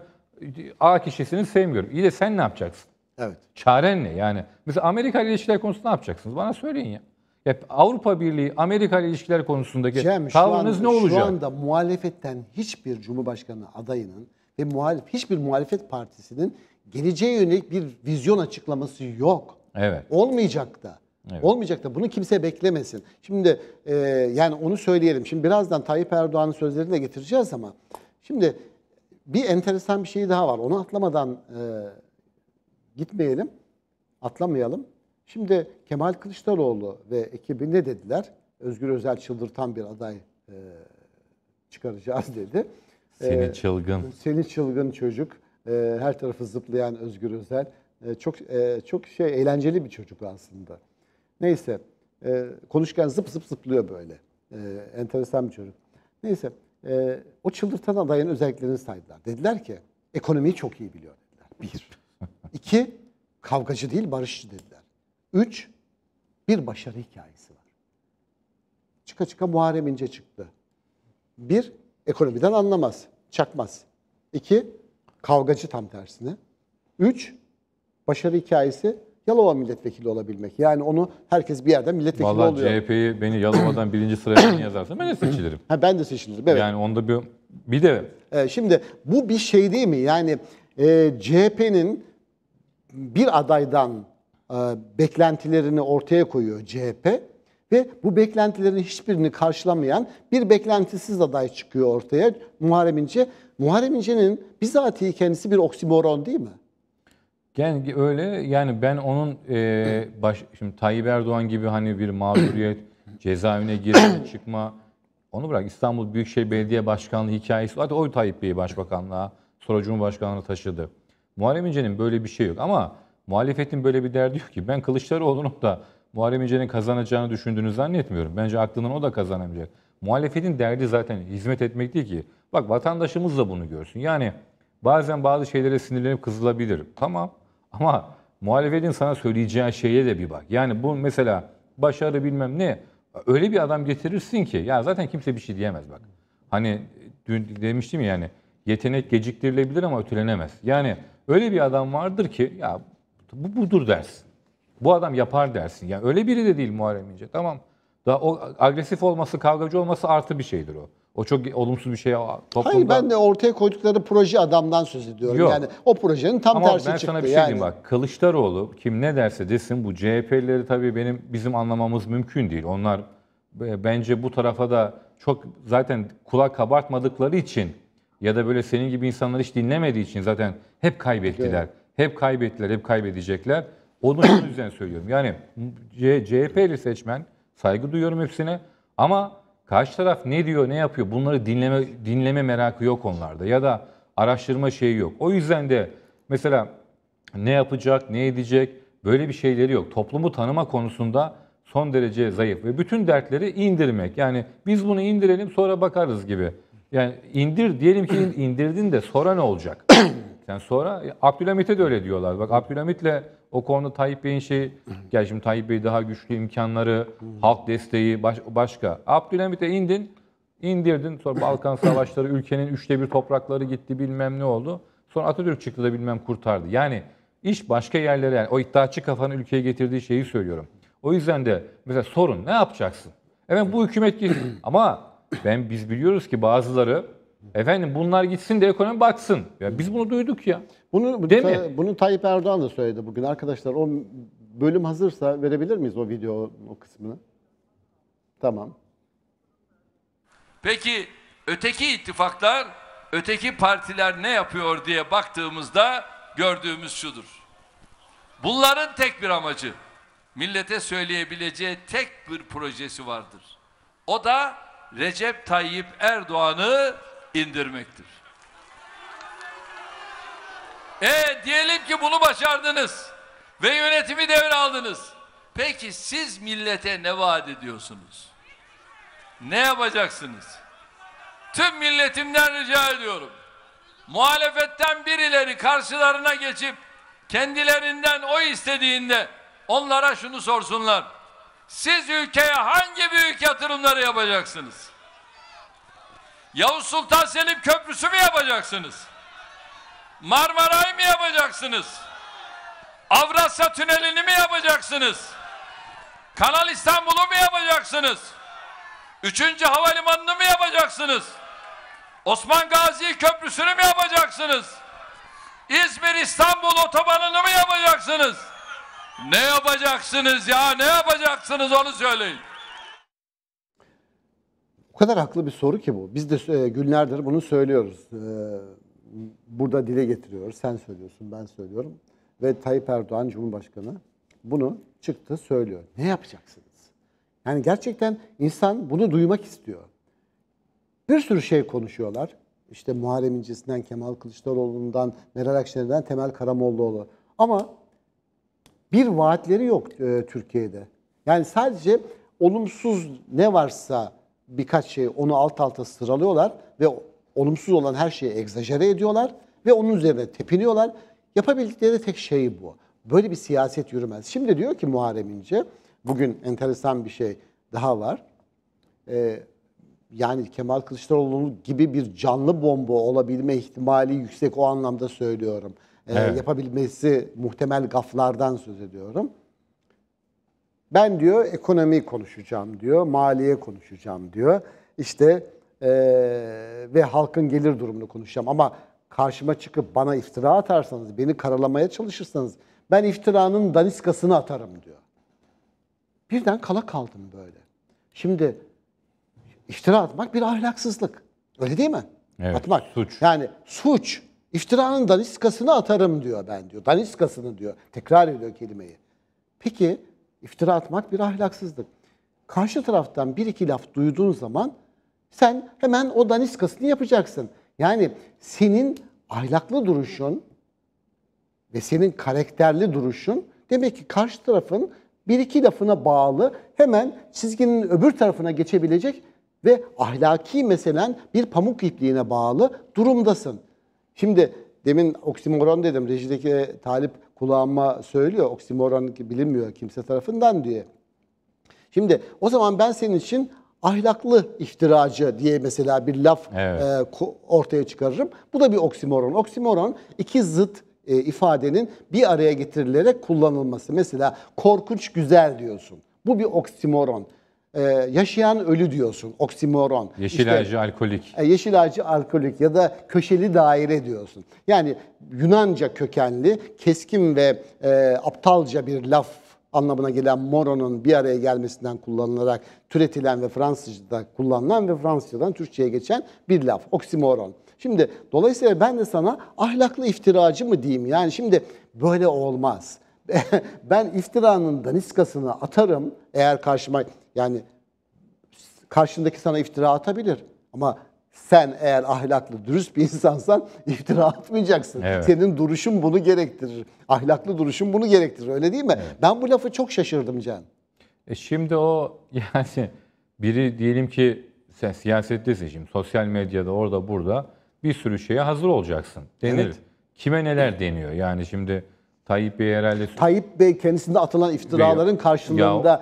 A kişisini sevmiyorum. İyi de sen ne yapacaksın? Evet. Çaren ne yani? Mesela Amerika ile ilişkiler konusunda ne yapacaksınız? Bana söyleyin ya. ya Avrupa Birliği, Amerika ile ilişkiler konusundaki Cem, tavrınız anda, ne olacak? Şu anda muhalefetten hiçbir cumhurbaşkanı adayının ve muhalif, hiçbir muhalefet partisinin geleceğe yönelik bir vizyon açıklaması yok. Evet. Olmayacak da. Evet. Olmayacak da bunu kimse beklemesin. Şimdi e, yani onu söyleyelim. Şimdi birazdan Tayyip Erdoğan'ın sözlerini de getireceğiz ama şimdi bir enteresan bir şey daha var. Onu atlamadan e, gitmeyelim. Atlamayalım. Şimdi Kemal Kılıçdaroğlu ve ekibi ne dediler? Özgür Özel çıldırtan bir aday e, çıkaracağız dedi. Seni ee, çılgın. Seni çılgın çocuk. E, her tarafı zıplayan Özgür Özel. E, çok e, çok şey eğlenceli bir çocuk aslında. Neyse. E, konuşken zıp zıp zıplıyor böyle. E, enteresan bir çocuk. Neyse. E, o çıldırtan adayın özelliklerini saydılar. Dediler ki ekonomiyi çok iyi biliyor dediler. Bir. İki, kavgacı değil barışçı dediler. Üç, bir başarı hikayesi var. Çıka çıka Muharrem İnce çıktı. Bir, ekonomiden anlamaz, çakmaz. İki, kavgacı tam tersine. Üç, başarı hikayesi Yalova milletvekili olabilmek. Yani onu herkes bir yerde milletvekili Vallahi oluyor. Vallahi CHP'yi beni Yalova'dan birinci sıraya yazarsan ben de seçilirim. Ha, ben de seçilirim. Evet. Yani onda bir bir de ee, şimdi bu bir şey değil mi? Yani e, CHP'nin bir adaydan e, beklentilerini ortaya koyuyor CHP ve bu beklentilerin hiçbirini karşılamayan bir beklentisiz aday çıkıyor ortaya Muharrem İnce. Muharrem İnce'nin bizatihi kendisi bir oksimoron değil mi? Yani öyle yani ben onun e, baş, şimdi Tayyip Erdoğan gibi hani bir mağduriyet, cezaevine girme, çıkma onu bırak İstanbul Büyükşehir Belediye Başkanlığı hikayesi zaten o Tayyip Bey başbakanlığa sonra Cumhurbaşkanlığına taşıdı. Muharrem İnce'nin böyle bir şey yok ama muhalefetin böyle bir derdi yok ki. Ben Kılıçdaroğlu'nun da Muharrem İnce'nin kazanacağını düşündüğünü zannetmiyorum. Bence aklından o da kazanamayacak. Muhalefetin derdi zaten hizmet etmek değil ki. Bak vatandaşımız da bunu görsün. Yani bazen bazı şeylere sinirlenip kızılabilir. Tamam ama muhalefetin sana söyleyeceği şeye de bir bak. Yani bu mesela başarı bilmem ne öyle bir adam getirirsin ki ya zaten kimse bir şey diyemez bak. Hani dün demiştim yani yetenek geciktirilebilir ama ötelenemez. Yani öyle bir adam vardır ki ya bu budur dersin. Bu adam yapar dersin. Yani öyle biri de değil Muharrem İnce. Tamam. Daha o agresif olması, kavgacı olması artı bir şeydir o. O çok olumsuz bir şey toplumda. Hayır ben de ortaya koydukları proje adamdan söz ediyorum. Yok. Yani o projenin tam Ama tersi çıktı. Ama ben sana bir şey yani. diyeyim bak. Kılıçdaroğlu kim ne derse desin bu CHP'leri tabii benim bizim anlamamız mümkün değil. Onlar bence bu tarafa da çok zaten kulak kabartmadıkları için ya da böyle senin gibi insanlar hiç dinlemediği için zaten hep kaybettiler. Evet. Hep kaybettiler, hep kaybedecekler. Onu o yüzden söylüyorum. Yani CHP'li seçmen saygı duyuyorum hepsine ama Karşı taraf ne diyor, ne yapıyor bunları dinleme, dinleme merakı yok onlarda ya da araştırma şeyi yok. O yüzden de mesela ne yapacak, ne edecek böyle bir şeyleri yok. Toplumu tanıma konusunda son derece zayıf ve bütün dertleri indirmek. Yani biz bunu indirelim sonra bakarız gibi. Yani indir diyelim ki indirdin de sonra ne olacak? Yani sonra e, Abdülhamit'e de öyle diyorlar. Bak Abdülhamit'le o konuda Tayyip Bey'in şey, gel şimdi Tayyip Bey daha güçlü imkanları, halk desteği baş, başka. Abdülhamit'e indin, indirdin. Sonra Balkan Savaşları, ülkenin üçte bir toprakları gitti bilmem ne oldu. Sonra Atatürk çıktı da bilmem kurtardı. Yani iş başka yerlere yani o iddiaçı kafanın ülkeye getirdiği şeyi söylüyorum. O yüzden de mesela sorun ne yapacaksın? Evet bu hükümet gitti ama ben biz biliyoruz ki bazıları Efendim bunlar gitsin de ekonomi baksın. Ya biz bunu duyduk ya. Bunu Değil mi? bunu Tayyip Erdoğan da söyledi bugün arkadaşlar. O bölüm hazırsa verebilir miyiz o video o kısmını? Tamam. Peki öteki ittifaklar, öteki partiler ne yapıyor diye baktığımızda gördüğümüz şudur. Bunların tek bir amacı, millete söyleyebileceği tek bir projesi vardır. O da Recep Tayyip Erdoğan'ı indirmektir. E diyelim ki bunu başardınız ve yönetimi devraldınız. Peki siz millete ne vaat ediyorsunuz? Ne yapacaksınız? Tüm milletimden rica ediyorum. Muhalefetten birileri karşılarına geçip kendilerinden o istediğinde onlara şunu sorsunlar. Siz ülkeye hangi büyük yatırımları yapacaksınız? Yavuz Sultan Selim Köprüsü mü yapacaksınız? Marmaray mı yapacaksınız? Avrasya Tüneli'ni mi yapacaksınız? Kanal İstanbul'u mu yapacaksınız? Üçüncü havalimanını mı yapacaksınız? Osman Gazi Köprüsü'nü mü yapacaksınız? İzmir İstanbul otobanını mı yapacaksınız? Ne yapacaksınız ya ne yapacaksınız onu söyleyin kadar haklı bir soru ki bu. Biz de e, günlerdir bunu söylüyoruz. E, burada dile getiriyoruz. Sen söylüyorsun, ben söylüyorum. Ve Tayyip Erdoğan Cumhurbaşkanı bunu çıktı söylüyor. Ne yapacaksınız? Yani gerçekten insan bunu duymak istiyor. Bir sürü şey konuşuyorlar. İşte Muharrem İnce'sinden, Kemal Kılıçdaroğlu'ndan, Meral Akşener'den Temel Karamollaoğlu. Ama bir vaatleri yok e, Türkiye'de. Yani sadece olumsuz ne varsa birkaç şeyi onu alt alta sıralıyorlar ve olumsuz olan her şeyi egzajere ediyorlar ve onun üzerine tepiniyorlar. Yapabildikleri tek şey bu. Böyle bir siyaset yürümez. Şimdi diyor ki Muharrem İnce, bugün enteresan bir şey daha var. Ee, yani Kemal Kılıçdaroğlu gibi bir canlı bomba olabilme ihtimali yüksek o anlamda söylüyorum. Ee, evet. Yapabilmesi muhtemel gaflardan söz ediyorum. Ben diyor ekonomi konuşacağım diyor, maliye konuşacağım diyor. İşte e, ve halkın gelir durumunu konuşacağım. Ama karşıma çıkıp bana iftira atarsanız, beni karalamaya çalışırsanız ben iftiranın daniskasını atarım diyor. Birden kala kaldım böyle. Şimdi iftira atmak bir ahlaksızlık. Öyle değil mi? Evet, atmak. Suç. Yani suç. İftiranın daniskasını atarım diyor ben diyor. Daniskasını diyor. Tekrar ediyor kelimeyi. Peki İftira atmak bir ahlaksızlık. Karşı taraftan bir iki laf duyduğun zaman sen hemen o daniskasını yapacaksın. Yani senin ahlaklı duruşun ve senin karakterli duruşun demek ki karşı tarafın bir iki lafına bağlı hemen çizginin öbür tarafına geçebilecek ve ahlaki meselen bir pamuk ipliğine bağlı durumdasın. Şimdi Demin oksimoron dedim. Rejideki talip kulağıma söylüyor. Oksimoron bilinmiyor kimse tarafından diye. Şimdi o zaman ben senin için ahlaklı iftiracı diye mesela bir laf evet. e, ortaya çıkarırım. Bu da bir oksimoron. Oksimoron iki zıt e, ifadenin bir araya getirilerek kullanılması. Mesela korkunç güzel diyorsun. Bu bir oksimoron. Ee, yaşayan ölü diyorsun, oksimoron. Yeşil işte, ağacı alkolik. E, yeşil ağacı alkolik ya da köşeli daire diyorsun. Yani Yunanca kökenli, keskin ve e, aptalca bir laf anlamına gelen moronun bir araya gelmesinden kullanılarak türetilen ve Fransızca'da kullanılan ve Fransızcadan Türkçe'ye geçen bir laf, oksimoron. Şimdi dolayısıyla ben de sana ahlaklı iftiracı mı diyeyim? Yani şimdi böyle olmaz. ben iftiranın daniskasını atarım eğer karşıma yani karşındaki sana iftira atabilir ama sen eğer ahlaklı, dürüst bir insansan iftira atmayacaksın. Evet. Senin duruşun bunu gerektirir. Ahlaklı duruşun bunu gerektirir. Öyle değil mi? Evet. Ben bu lafı çok şaşırdım Can. E şimdi o yani biri diyelim ki sen siyasetlisin şimdi sosyal medyada orada burada bir sürü şeye hazır olacaksın denir. Evet. Kime neler deniyor yani şimdi Tayyip Bey herhalde... Tayyip Bey kendisinde atılan iftiraların Bey, karşılığında ya,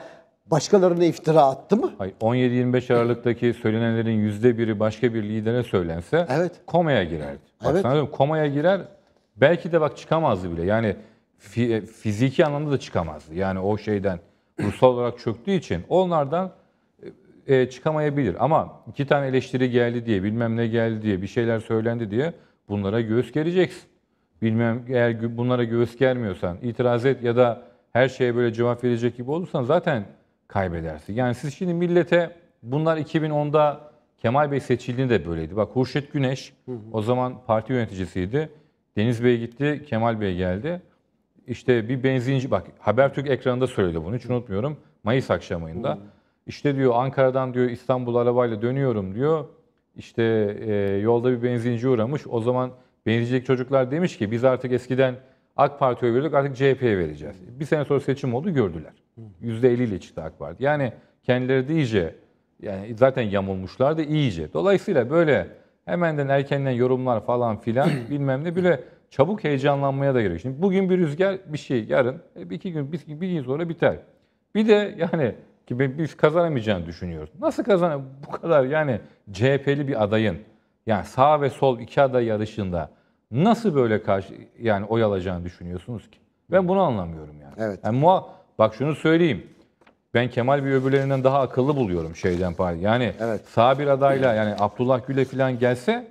başkalarına iftira attı mı? Hayır, 17-25 Aralık'taki söylenenlerin yüzde biri başka bir lidere söylense evet. komaya girerdi. Bak evet. sana diyorum, komaya girer belki de bak çıkamazdı bile. Yani fi, e, fiziki anlamda da çıkamazdı. Yani o şeyden ruhsal olarak çöktüğü için onlardan e, e, çıkamayabilir. Ama iki tane eleştiri geldi diye bilmem ne geldi diye bir şeyler söylendi diye bunlara göğüs gereceksin. Bilmem eğer bunlara göğüs germiyorsan itiraz et ya da her şeye böyle cevap verecek gibi olursan zaten kaybedersiniz. Yani siz şimdi millete bunlar 2010'da Kemal Bey seçildiğinde de böyleydi. Bak Hurşit Güneş hı hı. o zaman parti yöneticisiydi. Deniz Bey gitti, Kemal Bey geldi. İşte bir benzinci, bak Habertürk ekranında söyledi bunu hiç unutmuyorum. Mayıs akşamında. Hı İşte diyor Ankara'dan diyor İstanbul arabayla dönüyorum diyor. İşte e, yolda bir benzinci uğramış. O zaman benzinci çocuklar demiş ki biz artık eskiden AK Parti'ye veriyorduk artık CHP'ye vereceğiz. Bir sene sonra seçim oldu gördüler. %50 ile çıktı AK Parti. Yani kendileri de iyice yani zaten yamulmuşlardı iyice. Dolayısıyla böyle hemenden erkenden yorumlar falan filan bilmem ne bile çabuk heyecanlanmaya da giriyor. Şimdi bugün bir rüzgar bir şey yarın e, iki gün bir, bir gün sonra biter. Bir de yani ki biz kazanamayacağını düşünüyoruz. Nasıl kazan bu kadar yani CHP'li bir adayın yani sağ ve sol iki aday yarışında nasıl böyle karşı yani oy alacağını düşünüyorsunuz ki? Ben bunu anlamıyorum yani. Evet. yani muha, bak şunu söyleyeyim. Ben Kemal bir öbürlerinden daha akıllı buluyorum şeyden pari. Yani evet. sağ bir adayla yani Abdullah Gül'e falan gelse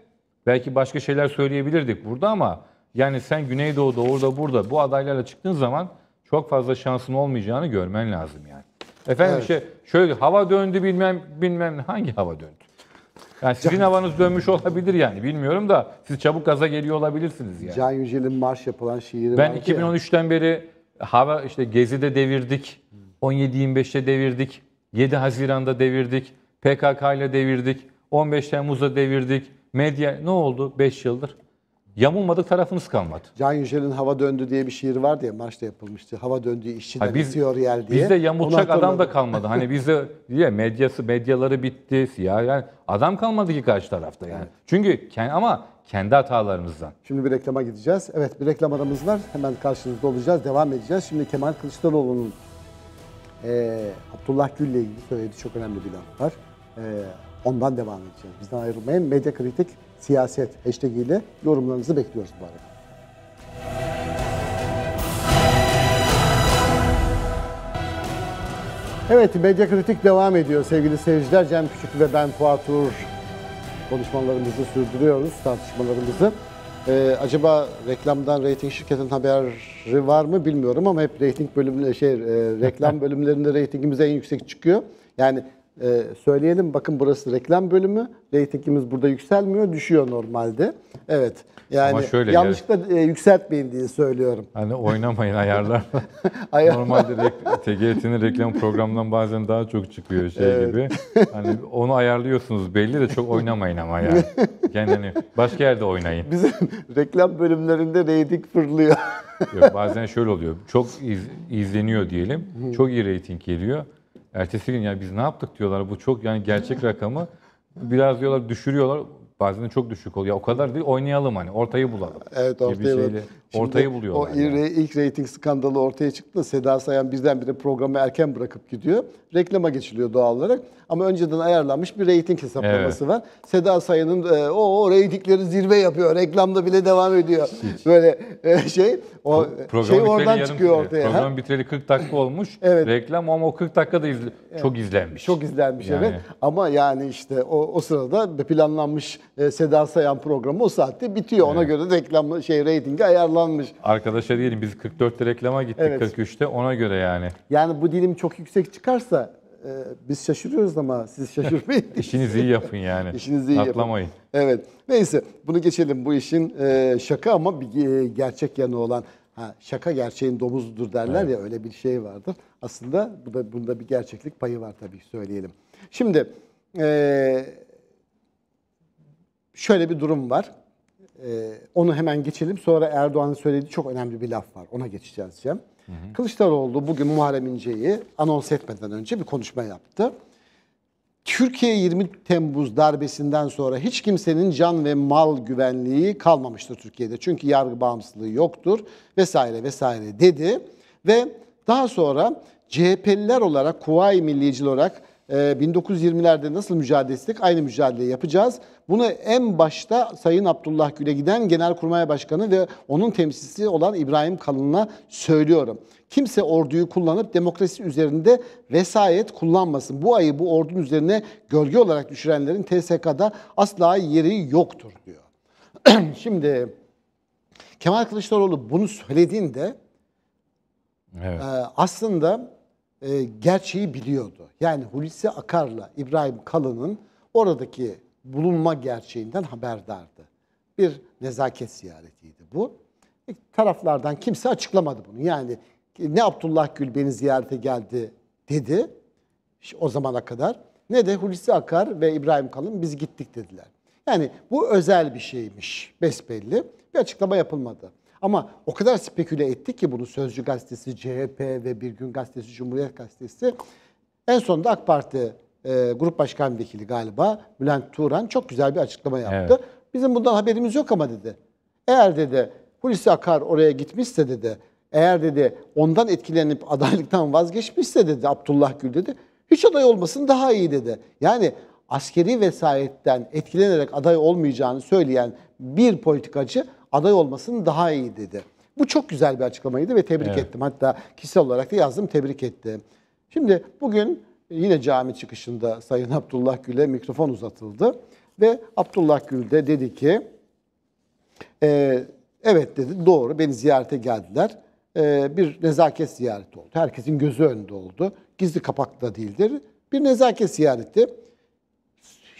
belki başka şeyler söyleyebilirdik burada ama yani sen Güneydoğu'da orada burada bu adaylarla çıktığın zaman çok fazla şansın olmayacağını görmen lazım yani. Efendim evet. şey şöyle hava döndü bilmem bilmem hangi hava döndü. Yani sizin Can, havanız dönmüş olabilir yani bilmiyorum da siz çabuk gaza geliyor olabilirsiniz yani. Can Yücel'in marş yapılan şiiri Ben 2013'ten ya. beri hava işte Gezi'de devirdik, 17-25'te devirdik, 7 Haziran'da devirdik, PKK ile devirdik, 15 Temmuz'da devirdik, medya ne oldu 5 yıldır? Yamulmadık tarafımız kalmadı. Can Yücel'in hava döndü diye bir şiir vardı ya maçta yapılmıştı. Hava döndüğü işçi de biz, bitiyor yer diye. Bizde yamulacak adam da kalmadı. hani bizde diye medyası medyaları bitti. Ya yani adam kalmadı ki karşı tarafta yani. Evet. Çünkü ama kendi hatalarımızdan. Şimdi bir reklama gideceğiz. Evet bir reklam aramız var. Hemen karşınızda olacağız. Devam edeceğiz. Şimdi Kemal Kılıçdaroğlu'nun e, Abdullah ile ilgili söylediği çok önemli bir laf var. E, ondan devam edeceğiz. Bizden ayrılmayın. Medya kritik siyaset hashtag ile yorumlarınızı bekliyoruz bu arada. Evet, Medya Kritik devam ediyor sevgili seyirciler. Cem Küçük ve ben Fuat Uğur konuşmalarımızı sürdürüyoruz, tartışmalarımızı. Ee, acaba reklamdan reyting şirketin haberi var mı bilmiyorum ama hep reyting bölümüne şey e, reklam bölümlerinde reytingimiz en yüksek çıkıyor. Yani e, söyleyelim bakın burası reklam bölümü. Reytingimiz burada yükselmiyor, düşüyor normalde. Evet. Yani Ama şöyle yanlışlıkla yani, e, yükseltmeyin diye söylüyorum. Hani oynamayın ayarlar. Normalde rek, TGRT'nin reklam programından bazen daha çok çıkıyor şey evet. gibi. Hani onu ayarlıyorsunuz belli de çok oynamayın ama yani. Kendini hani başka yerde oynayın. Bizim reklam bölümlerinde reyting fırlıyor. Yok, bazen şöyle oluyor. Çok iz, izleniyor diyelim. Çok iyi reyting geliyor. Ertesi gün ya biz ne yaptık diyorlar. Bu çok yani gerçek rakamı biraz diyorlar düşürüyorlar. Bazen çok düşük oluyor. O kadar değil oynayalım hani ortayı bulalım. Evet ortayı bulalım. Şimdi Ortayı buluyorlar. O yani. ilk reyting skandalı ortaya çıktığında Seda Sayan birdenbire programı erken bırakıp gidiyor. Reklama geçiliyor doğal olarak. Ama önceden ayarlanmış bir reyting hesaplaması evet. var. Seda Sayan'ın e, o, o reytingleri zirve yapıyor. Reklamda bile devam ediyor. Hiç. Böyle e, şey o Pro şey oradan yarım, çıkıyor ortaya. Program ha? 40 dakika olmuş. evet. Reklam ama o 40 dakikada izle, evet. çok izlenmiş. Çok izlenmiş yani. evet. Ama yani işte o, o sırada planlanmış e, Seda Sayan programı o saatte bitiyor. Evet. Ona göre reklam şey reytingi ayarlanmış falanmış. Arkadaşa diyelim biz 44'te reklama gittik evet. 43'te ona göre yani. Yani bu dilim çok yüksek çıkarsa e, biz şaşırıyoruz ama siz şaşırmayın. İşinizi iyi yapın yani. İşinizi iyi Atlamayın. yapın. Evet. Neyse bunu geçelim. Bu işin e, şaka ama bir e, gerçek yanı olan Ha, şaka gerçeğin domuzudur derler evet. ya öyle bir şey vardır. Aslında bu da bunda bir gerçeklik payı var tabii söyleyelim. Şimdi e, şöyle bir durum var. Ee, onu hemen geçelim. Sonra Erdoğan'ın söylediği çok önemli bir laf var. Ona geçeceğiz Cem. Hı hı. Kılıçdaroğlu bugün Muharrem İnce'yi anons etmeden önce bir konuşma yaptı. Türkiye 20 Temmuz darbesinden sonra hiç kimsenin can ve mal güvenliği kalmamıştır Türkiye'de. Çünkü yargı bağımsızlığı yoktur vesaire vesaire dedi. Ve daha sonra CHP'liler olarak, Kuvayi Milliyeciler olarak 1920'lerde ee, nasıl mücadele ettik aynı mücadeleyi yapacağız. Bunu en başta Sayın Abdullah Gül'e giden Genelkurmay Başkanı ve onun temsilcisi olan İbrahim Kalın'a söylüyorum. Kimse orduyu kullanıp demokrasi üzerinde vesayet kullanmasın. Bu ayı bu ordunun üzerine gölge olarak düşürenlerin TSK'da asla yeri yoktur diyor. Şimdi Kemal Kılıçdaroğlu bunu söylediğinde evet. e, aslında e, gerçeği biliyordu. Yani Hulusi Akar'la İbrahim Kalın'ın oradaki bulunma gerçeğinden haberdardı. Bir nezaket ziyaretiydi bu. E, taraflardan kimse açıklamadı bunu. Yani e, ne Abdullah Gül beni ziyarete geldi dedi o zamana kadar ne de Hulusi Akar ve İbrahim Kalın biz gittik dediler. Yani bu özel bir şeymiş besbelli. Bir açıklama yapılmadı. Ama o kadar speküle etti ki bunu Sözcü Gazetesi, CHP ve Bir Gün Gazetesi, Cumhuriyet Gazetesi. En sonunda AK Parti e, Grup Başkan Vekili galiba Bülent Turan çok güzel bir açıklama yaptı. Evet. Bizim bundan haberimiz yok ama dedi. Eğer dedi Hulusi Akar oraya gitmişse dedi, eğer dedi ondan etkilenip adaylıktan vazgeçmişse dedi Abdullah Gül dedi, hiç aday olmasın daha iyi dedi. Yani askeri vesayetten etkilenerek aday olmayacağını söyleyen bir politikacı aday olmasının daha iyi dedi. Bu çok güzel bir açıklamaydı ve tebrik evet. ettim. Hatta kişisel olarak da yazdım, tebrik ettim. Şimdi bugün yine cami çıkışında Sayın Abdullah Gül'e mikrofon uzatıldı. Ve Abdullah Gül de dedi ki, e, evet dedi doğru beni ziyarete geldiler. E, bir nezaket ziyareti oldu. Herkesin gözü önünde oldu. Gizli kapakta değildir. Bir nezaket ziyareti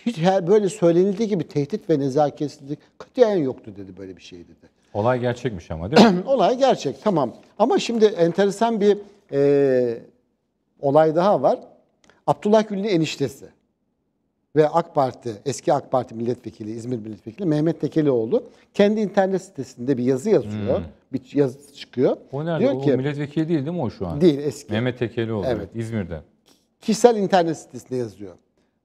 hiç her böyle söylenildiği gibi tehdit ve nezaketsizlik katiyen yoktu dedi böyle bir şey dedi. Olay gerçekmiş ama değil mi? Olay gerçek tamam. Ama şimdi enteresan bir e, olay daha var. Abdullah Gül'ün eniştesi ve AK Parti, eski AK Parti milletvekili, İzmir milletvekili Mehmet Tekelioğlu kendi internet sitesinde bir yazı yazıyor. Hmm. Bir yazı çıkıyor. O nerede? Diyor o ki, milletvekili değil değil mi o şu an? Değil eski. Mehmet Tekelioğlu. Evet. İzmir'de. Kişisel internet sitesinde yazıyor.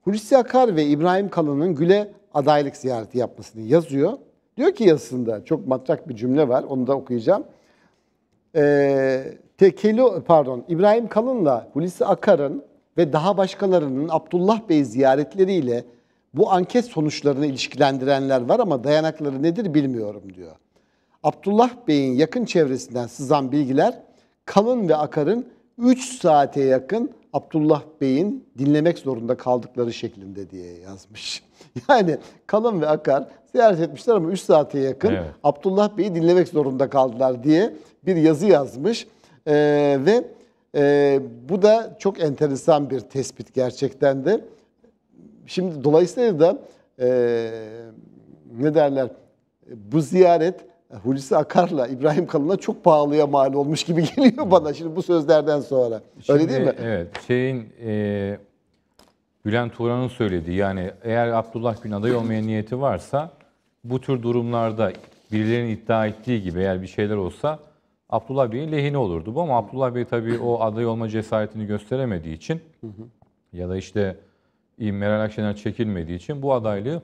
Hulusi Akar ve İbrahim Kalın'ın Gül'e adaylık ziyareti yapmasını yazıyor. Diyor ki yazısında çok matrak bir cümle var onu da okuyacağım. Ee, tekeli pardon İbrahim Kalın'la Hulusi Akar'ın ve daha başkalarının Abdullah Bey ziyaretleriyle bu anket sonuçlarını ilişkilendirenler var ama dayanakları nedir bilmiyorum diyor. Abdullah Bey'in yakın çevresinden sızan bilgiler Kalın ve Akar'ın 3 saate yakın Abdullah Bey'in dinlemek zorunda kaldıkları şeklinde diye yazmış. Yani Kalın ve Akar ziyaret etmişler ama 3 saate yakın evet. Abdullah Bey'i dinlemek zorunda kaldılar diye bir yazı yazmış. Ee, ve e, bu da çok enteresan bir tespit gerçekten de. Şimdi dolayısıyla da e, ne derler bu ziyaret Hulusi Akar'la İbrahim Kalın'a çok pahalıya mal olmuş gibi geliyor bana şimdi bu sözlerden sonra. Şimdi, Öyle değil mi? Evet. Şeyin e, Bülent Turan'ın söylediği yani eğer Abdullah Gül aday olmaya niyeti varsa bu tür durumlarda birilerinin iddia ettiği gibi eğer bir şeyler olsa Abdullah Bey'in lehine olurdu bu ama Abdullah Bey tabii o aday olma cesaretini gösteremediği için ya da işte Meral Akşener çekilmediği için bu adaylığı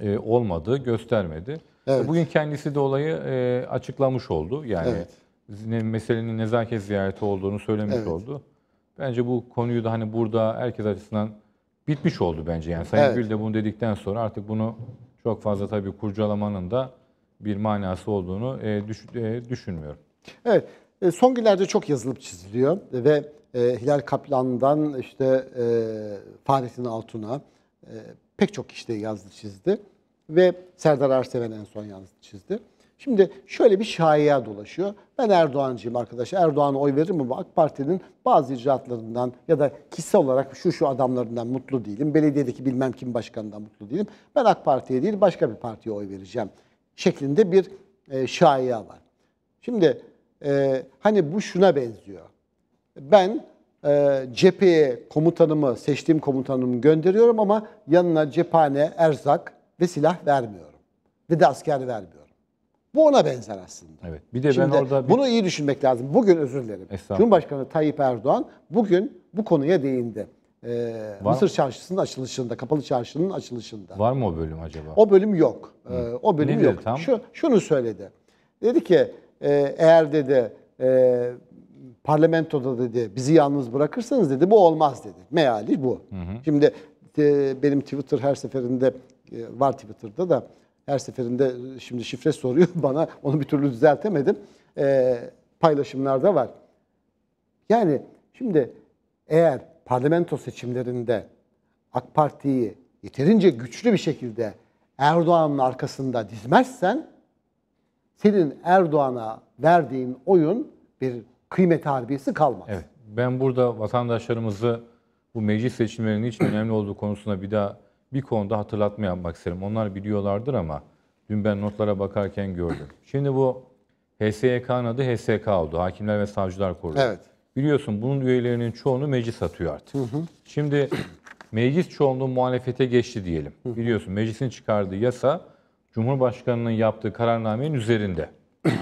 e, olmadı, göstermedi. Evet. Bugün kendisi de olayı e, açıklamış oldu. Yani evet. meselenin nezaket ziyareti olduğunu söylemiş evet. oldu. Bence bu konuyu da hani burada herkes açısından bitmiş oldu bence. Yani Sayın evet. Gül de bunu dedikten sonra artık bunu çok fazla tabii kurcalamanın da bir manası olduğunu e, düş, e, düşünmüyorum. Evet. E, son günlerde çok yazılıp çiziliyor ve e, Hilal Kaplan'dan işte e, Fahrettin Altun'a e, pek çok kişi de yazdı çizdi ve Serdar Arseven en son yalnız çizdi. Şimdi şöyle bir şaiya dolaşıyor. Ben Erdoğancıyım arkadaşlar. Erdoğan'a oy verir mi bu AK Parti'nin bazı icraatlarından ya da kişisel olarak şu şu adamlarından mutlu değilim. Belediyedeki bilmem kim başkanından mutlu değilim. Ben AK Parti'ye değil başka bir partiye oy vereceğim şeklinde bir e, şaiya var. Şimdi e, hani bu şuna benziyor. Ben e, cepheye komutanımı, seçtiğim komutanımı gönderiyorum ama yanına cephane, erzak, ve silah vermiyorum. Ve de asker vermiyorum. Bu ona benzer aslında. Evet. Bir de Şimdi ben orada bir... bunu iyi düşünmek lazım. Bugün özür dilerim. Cumhurbaşkanı Tayyip Erdoğan bugün bu konuya değindi. Ee, var Mısır Çarşısı'nın açılışında, kapalı çarşının açılışında. Var mı o bölüm acaba? O bölüm yok. Ee, o bölüm ne yok. Tam? Şu şunu söyledi. Dedi ki e, eğer dedi e, parlamentoda dedi bizi yalnız bırakırsanız dedi bu olmaz dedi. Meali bu. Hı hı. Şimdi e, benim Twitter her seferinde e, var Twitter'da da her seferinde e, şimdi şifre soruyor bana. Onu bir türlü düzeltemedim. E, paylaşımlarda var. Yani şimdi eğer parlamento seçimlerinde AK Parti'yi yeterince güçlü bir şekilde Erdoğan'ın arkasında dizmezsen senin Erdoğan'a verdiğin oyun bir kıymet harbiyesi kalmaz. Evet. Ben burada vatandaşlarımızı bu meclis seçimlerinin hiç önemli olduğu konusuna bir daha bir konuda hatırlatma yapmak isterim. Onlar biliyorlardır ama dün ben notlara bakarken gördüm. Şimdi bu HSYK'nın adı HSK oldu. Hakimler ve Savcılar Kurulu. Evet. Biliyorsun bunun üyelerinin çoğunu meclis atıyor artık. Hı hı. Şimdi meclis çoğunluğu muhalefete geçti diyelim. Hı hı. Biliyorsun meclisin çıkardığı yasa Cumhurbaşkanı'nın yaptığı kararnamenin üzerinde.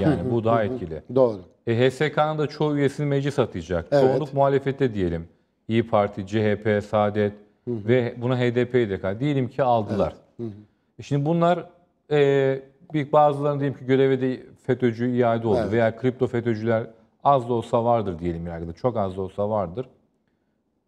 Yani bu daha etkili. Doğru. E, HSK'nın da çoğu üyesini meclis atacak. Evet. Çoğunluk muhalefette diyelim. İyi Parti, CHP, Saadet, Hı hı. Ve buna HDP'yi de kay. Diyelim ki aldılar. Evet. E şimdi bunlar e, bir bazılarının diyelim ki göreve de FETÖ'cü iade oldu evet. veya kripto FETÖ'cüler az da olsa vardır diyelim yargıda. Çok az da olsa vardır.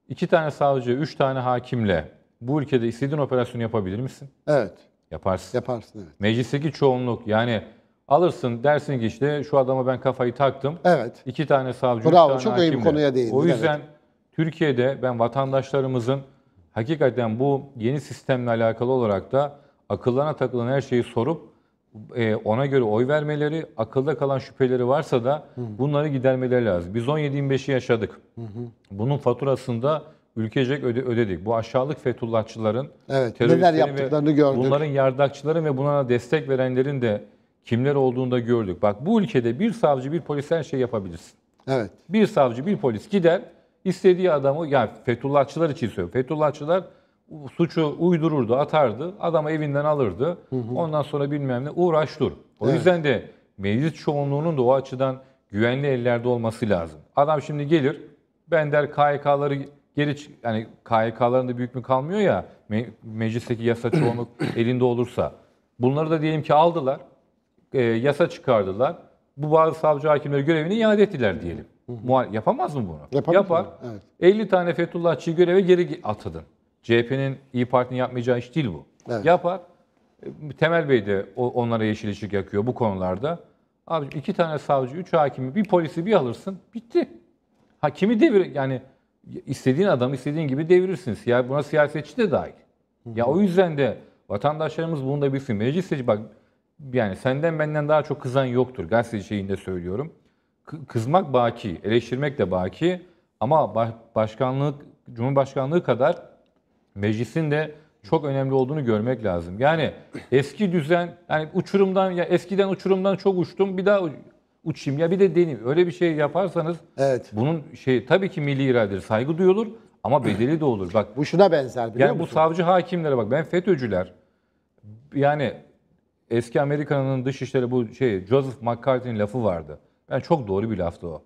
İki tane savcı, üç tane hakimle bu ülkede istediğin operasyonu yapabilir misin? Evet. Yaparsın. Yaparsın evet. Meclisteki çoğunluk yani alırsın dersin ki işte şu adama ben kafayı taktım. Evet. İki tane savcı, Bravo, üç tane çok hakim. Bravo çok iyi bir konuya değindin. O yüzden evet. Türkiye'de ben vatandaşlarımızın hakikaten bu yeni sistemle alakalı olarak da akıllarına takılan her şeyi sorup e, ona göre oy vermeleri, akılda kalan şüpheleri varsa da bunları gidermeleri lazım. Biz 17-25'i yaşadık. Bunun faturasında ülkecek öde, ödedik. Bu aşağılık Fethullahçıların, evet, neler yaptıklarını gördük. Bunların yardakçıların ve buna destek verenlerin de kimler olduğunu da gördük. Bak bu ülkede bir savcı, bir polis her şey yapabilirsin. Evet. Bir savcı, bir polis gider İstediği adamı, yani Fethullahçılar için söylüyorum. Fethullahçılar suçu uydururdu, atardı. Adamı evinden alırdı. Hı hı. Ondan sonra bilmem ne uğraş dur. O evet. yüzden de meclis çoğunluğunun da o açıdan güvenli ellerde olması lazım. Adam şimdi gelir, ben der KYK'ları geri yani KYK'ların da büyük mü kalmıyor ya me, meclisteki yasa çoğunluk elinde olursa. Bunları da diyelim ki aldılar. E, yasa çıkardılar. Bu bazı savcı hakimleri görevini iade ettiler diyelim. Muhal yapamaz mı bunu? Yapabilir Yapar. Evet. 50 tane Fethullahçıyı göreve geri atadın. CHP'nin İyi Parti'nin yapmayacağı iş değil bu. Evet. Yapar. E, Temel Bey de onlara yeşil ışık yakıyor bu konularda. Abi iki tane savcı, üç hakimi, bir polisi bir alırsın. Bitti. Ha kimi devir yani istediğin adam istediğin gibi devirirsin. Ya buna siyasetçi de dahil. Hı hı. Ya o yüzden de vatandaşlarımız bunu da bilsin. Meclis seçim bak yani senden benden daha çok kızan yoktur. Gazete şeyinde söylüyorum kızmak baki, eleştirmek de baki ama başkanlık, Cumhurbaşkanlığı kadar meclisin de çok önemli olduğunu görmek lazım. Yani eski düzen, yani uçurumdan ya eskiden uçurumdan çok uçtum, bir daha uçayım ya bir de deneyim. Öyle bir şey yaparsanız evet. bunun şey tabii ki milli iradedir, saygı duyulur ama bedeli de olur. Bak bu şuna benzer biliyor Yani musun? bu savcı hakimlere bak ben FETÖ'cüler yani eski Amerika'nın dışişleri bu şey Joseph McCarthy'nin lafı vardı. Ben çok doğru bir laftı o.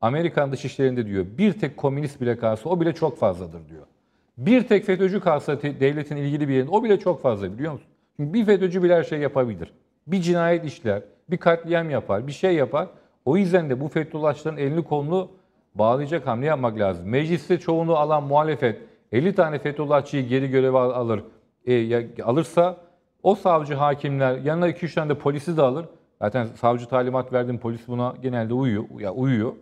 Amerikan dışişlerinde diyor bir tek komünist bile kalsa o bile çok fazladır diyor. Bir tek FETÖ'cü kalsa devletin ilgili bir yerinde o bile çok fazla biliyor musun? Çünkü bir FETÖ'cü bile her şey yapabilir. Bir cinayet işler, bir katliam yapar, bir şey yapar. O yüzden de bu Fethullahçıların elini kolunu bağlayacak hamle yapmak lazım. Mecliste çoğunu alan muhalefet 50 tane Fethullahçıyı geri göreve alır, e, alırsa o savcı hakimler yanına 2-3 tane de polisi de alır. Zaten savcı talimat verdim, polis buna genelde uyuyor. Ya uyuyor.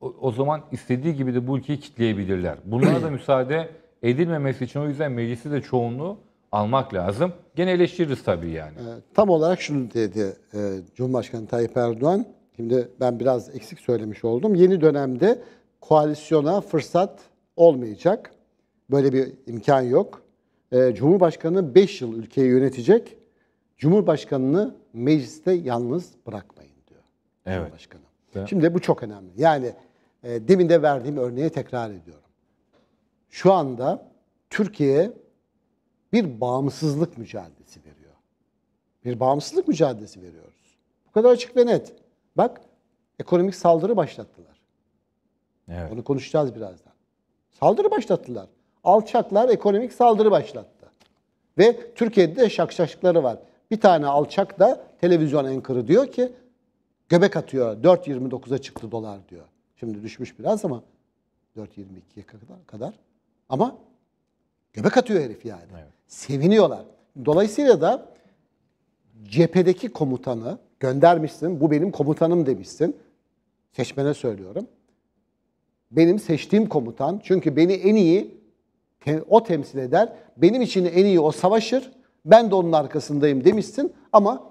O, o zaman istediği gibi de bu ülkeyi kitleyebilirler. Bunlara da müsaade edilmemesi için o yüzden meclisi de çoğunluğu almak lazım. Gene eleştiririz tabii yani. E, tam olarak şunu dedi e, Cumhurbaşkanı Tayyip Erdoğan. Şimdi ben biraz eksik söylemiş oldum. Yeni dönemde koalisyona fırsat olmayacak. Böyle bir imkan yok. E, Cumhurbaşkanı 5 yıl ülkeyi yönetecek. Cumhurbaşkanını mecliste yalnız bırakmayın diyor evet. Başkanım. Evet. Şimdi bu çok önemli. Yani e, demin de verdiğim örneği tekrar ediyorum. Şu anda Türkiye bir bağımsızlık mücadelesi veriyor. Bir bağımsızlık mücadelesi veriyoruz. Bu kadar açık ve net. Bak ekonomik saldırı başlattılar. Evet. Onu konuşacağız birazdan. Saldırı başlattılar. Alçaklar ekonomik saldırı başlattı. Ve Türkiye'de de şakşaklıkları var. Bir tane alçak da televizyon enkırı diyor ki göbek atıyor 4.29'a çıktı dolar diyor. Şimdi düşmüş biraz ama 4.22'ye kadar. Ama göbek atıyor herif yani. Evet. Seviniyorlar. Dolayısıyla da cephedeki komutanı göndermişsin. Bu benim komutanım demişsin. Seçmene söylüyorum. Benim seçtiğim komutan çünkü beni en iyi o temsil eder. Benim için en iyi o savaşır ben de onun arkasındayım demişsin ama